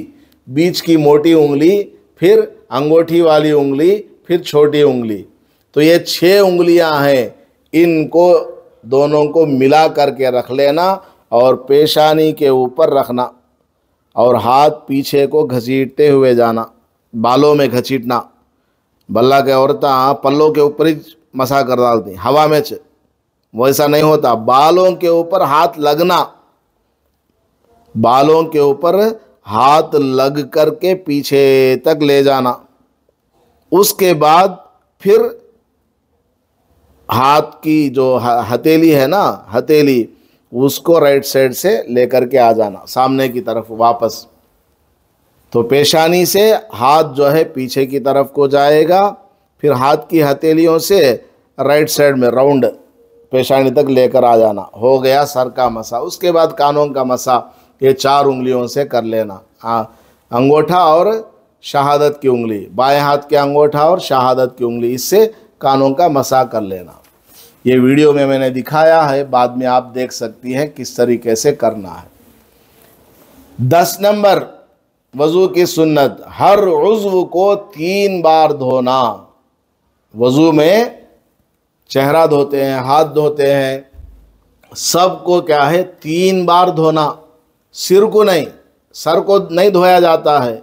बीच की मोटी उंगली फिर अंगूठी वाली उंगली फिर छोटी उंगली तो ये छः उंगलियां हैं इनको दोनों को मिला करके रख लेना और पेशानी के ऊपर रखना और हाथ पीछे को घसीटते हुए जाना बालों में घसीटना बल्ला के औरतें हाँ, पल्लों के ऊपर ही मसा कर डालती हवा में वैसा नहीं होता बालों के ऊपर हाथ लगना बालों के ऊपर हाथ लग कर के पीछे तक ले जाना उसके बाद फिर हाथ की जो हथेली है ना हथेली उसको राइट साइड से लेकर के आ जाना सामने की तरफ वापस तो पेशानी से हाथ जो है पीछे की तरफ को जाएगा फिर हाथ की हथेलियों से राइट साइड में राउंड पेशानी तक लेकर आ जाना हो गया सर का मसा उसके बाद कानों का मसा ये चार उंगलियों से कर लेना हाँ अंगूठा और शहादत की उंगली बाएं हाथ के अंगूठा और शहादत की उंगली इससे कानों का मसा कर लेना ये वीडियो में मैंने दिखाया है बाद में आप देख सकती हैं किस तरीके से करना है दस नंबर वज़ू की सुन्नत हर उज्व को तीन बार धोना वज़ू में चेहरा धोते हैं हाथ धोते हैं सब को क्या है तीन बार धोना सिर को नहीं सर को नहीं धोया जाता है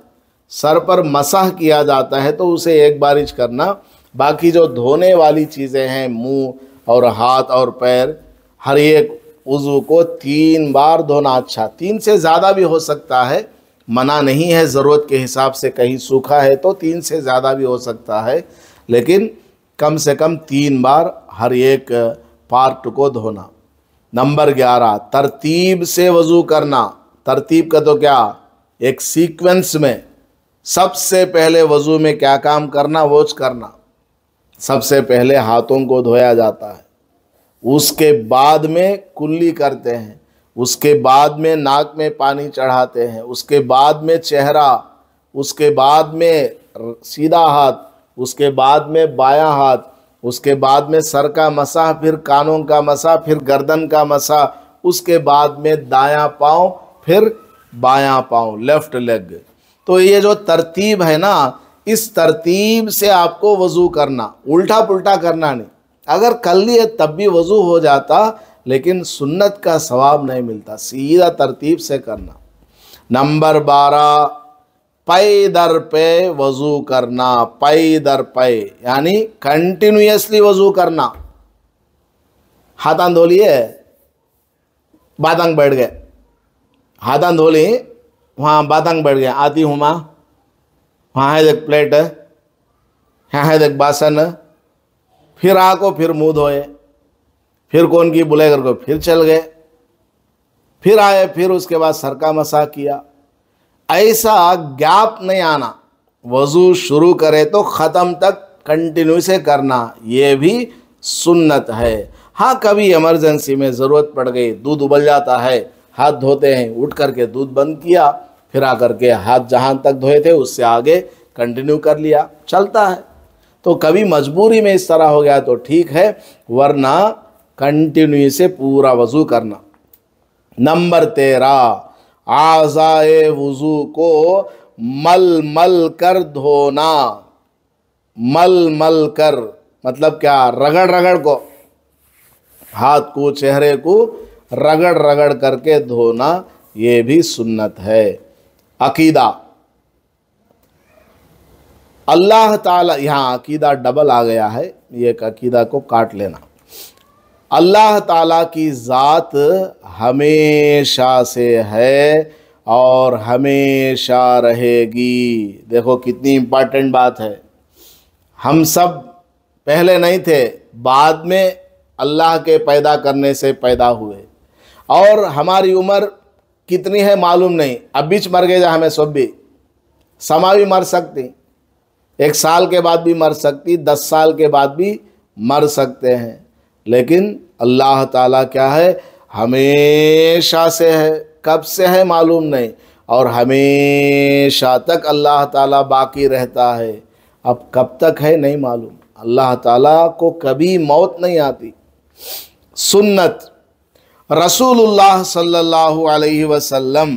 सर पर मसाह किया जाता है तो उसे एक बारिश करना बाकी जो धोने वाली चीज़ें हैं मुंह और हाथ और पैर हर एक वज़ू को तीन बार धोना अच्छा तीन से ज़्यादा भी हो सकता है मना नहीं है ज़रूरत के हिसाब से कहीं सूखा है तो तीन से ज़्यादा भी हो सकता है लेकिन कम से कम तीन बार हर एक पार्ट को धोना नंबर ग्यारह तरतीब से वज़ू करना तरतीब का तो क्या एक सीक्वेंस में सबसे पहले वज़ू में क्या काम करना वो करना सबसे पहले हाथों को धोया जाता है उसके बाद में कुल्ली करते हैं उसके बाद में नाक में पानी चढ़ाते हैं उसके बाद में चेहरा उसके बाद में सीधा हाथ उसके बाद में बायां हाथ उसके बाद में सर का मसा फिर कानों का मसा फिर गर्दन का मसा उसके बाद में दायां पाँव फिर बायां पाँव लेफ्ट लेग तो ये जो तरतीब है ना इस तरतीब से आपको वज़ू करना उल्टा पुल्टा करना नहीं अगर कर लिए तब भी वज़ू हो जाता लेकिन सुन्नत का सवाब नहीं मिलता सीधा तरतीब से करना नंबर बारह पै दर पे वज़ू करना पै दर पे यानी कंटिन्यूसली वज़ू करना हाथ धो लिए बाद बैठ गए हाथ धो ली वहाँ बाद बैठ गए आती हूँ माँ वहाँ है देख प्लेट है यहाँ है देख बासन है फिर आको फिर मुँह धोए फिर कौन की कर को फिर चल गए फिर आए फिर उसके बाद सर का मसा किया ऐसा गैप नहीं आना वजू शुरू करे तो ख़त्म तक कंटिन्यू से करना ये भी सुन्नत है हाँ कभी इमरजेंसी में ज़रूरत पड़ गई दूध उबल जाता है हाथ धोते हैं उठ करके दूध बंद किया फिरा करके हाथ जहाँ तक धोए थे उससे आगे कंटिन्यू कर लिया चलता है तो कभी मजबूरी में इस तरह हो गया तो ठीक है वरना कंटिन्यू से पूरा वज़ू करना नंबर तेरा आज़ाए वज़ू को मल मल कर धोना मल मल कर मतलब क्या रगड़ रगड़ को हाथ को चेहरे को रगड़ रगड़ करके धोना ये भी सुन्नत है अकीदा अल्लाह ताला यहाँ अकीदा डबल आ गया है ये एक अकीदा को काट लेना अल्लाह ताला की ज़ात हमेशा से है और हमेशा रहेगी देखो कितनी इम्पॉर्टेंट बात है हम सब पहले नहीं थे बाद में अल्लाह के पैदा करने से पैदा हुए और हमारी उम्र कितनी है मालूम नहीं अब बीच मर गए हमें सब भी समा भी मर सकती एक साल के बाद भी मर सकती दस साल के बाद भी मर सकते हैं लेकिन अल्लाह ताला क्या है हमेशा से है कब से है मालूम नहीं और हमेशा तक अल्लाह ताला बाकी रहता है अब कब तक है नहीं मालूम अल्लाह ताला को कभी मौत नहीं आती सुन्नत रसूलुल्लाह सल्लल्लाहु अलैहि वसल्लम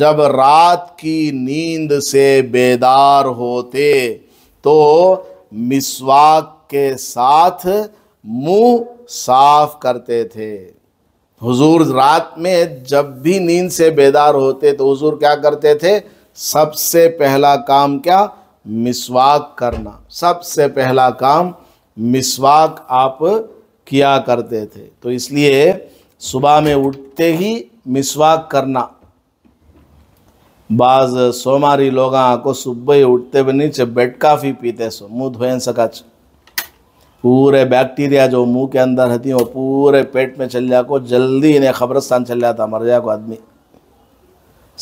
जब रात की नींद से बेदार होते तो मिसवाक के साथ मुंह साफ करते थे हुजूर रात में जब भी नींद से बेदार होते तो हुजूर क्या करते थे सबसे पहला काम क्या मिसवाक करना सबसे पहला काम मिसवाक आप किया करते थे तो इसलिए सुबह में उठते ही मिसवाक करना बाज सोमारी लोग को सुबह उठते भी नीचे बेड काफ़ी पीते सो मुँह धोए सकाच पूरे बैक्टीरिया जो मुंह के अंदर रहती हैं वो पूरे पेट में चल जा को जल्दी इन्हें खबरस्तान चल जाता मर जा को आदमी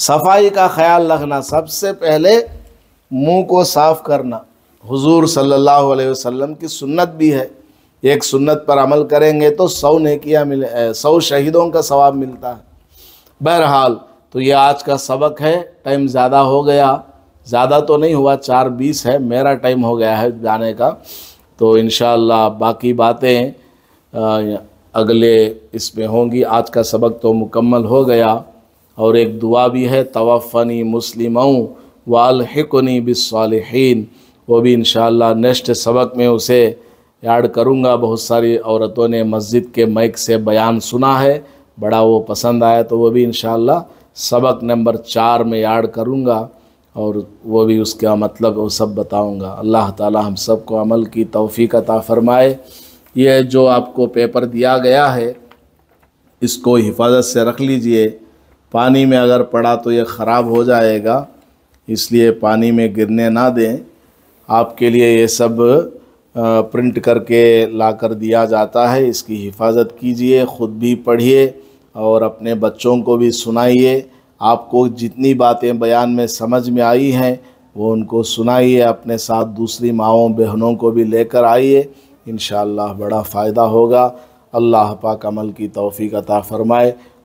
सफाई का ख्याल रखना सबसे पहले मुंह को साफ करना हुजूर सल्लल्लाहु अलैहि वसल्लम की सुन्नत भी है एक सुन्नत पर अमल करेंगे तो सौ नेकियाँ मिले सौ शहीदों का सवाब मिलता है बहरहाल तो ये आज का सबक है टाइम ज़्यादा हो गया ज़्यादा तो नहीं हुआ चार बीस है मेरा टाइम हो गया है जाने का तो इन बाकी बातें अगले इसमें होंगी आज का सबक तो मुकम्मल हो गया और एक दुआ भी है तवफ़नी मुस्लिम वालकनी बिसन वो भी इन नेक्स्ट सबक में उसे याद करूँगा बहुत सारी औरतों ने मस्जिद के मैक से बयान सुना है बड़ा वो पसंद आया तो वो भी इन सबक नंबर चार में याद करूँगा और वो भी उसका मतलब वो सब बताऊँगा अल्लाह ताला हम सब को अमल की तोफ़ी अता फ़रमाए ये जो आपको पेपर दिया गया है इसको हिफाजत से रख लीजिए पानी में अगर पड़ा तो ये ख़राब हो जाएगा इसलिए पानी में गिरने ना दें आपके लिए ये सब प्रिंट करके ला कर दिया जाता है इसकी हिफाजत कीजिए ख़ुद भी पढ़िए और अपने बच्चों को भी सुनाइए आपको जितनी बातें बयान में समझ में आई हैं वो उनको सुनाइए अपने साथ दूसरी माओं बहनों को भी लेकर आइए इन बड़ा फ़ायदा होगा अल्लाह पाक अमल की तोफ़ी अता फ़रमाए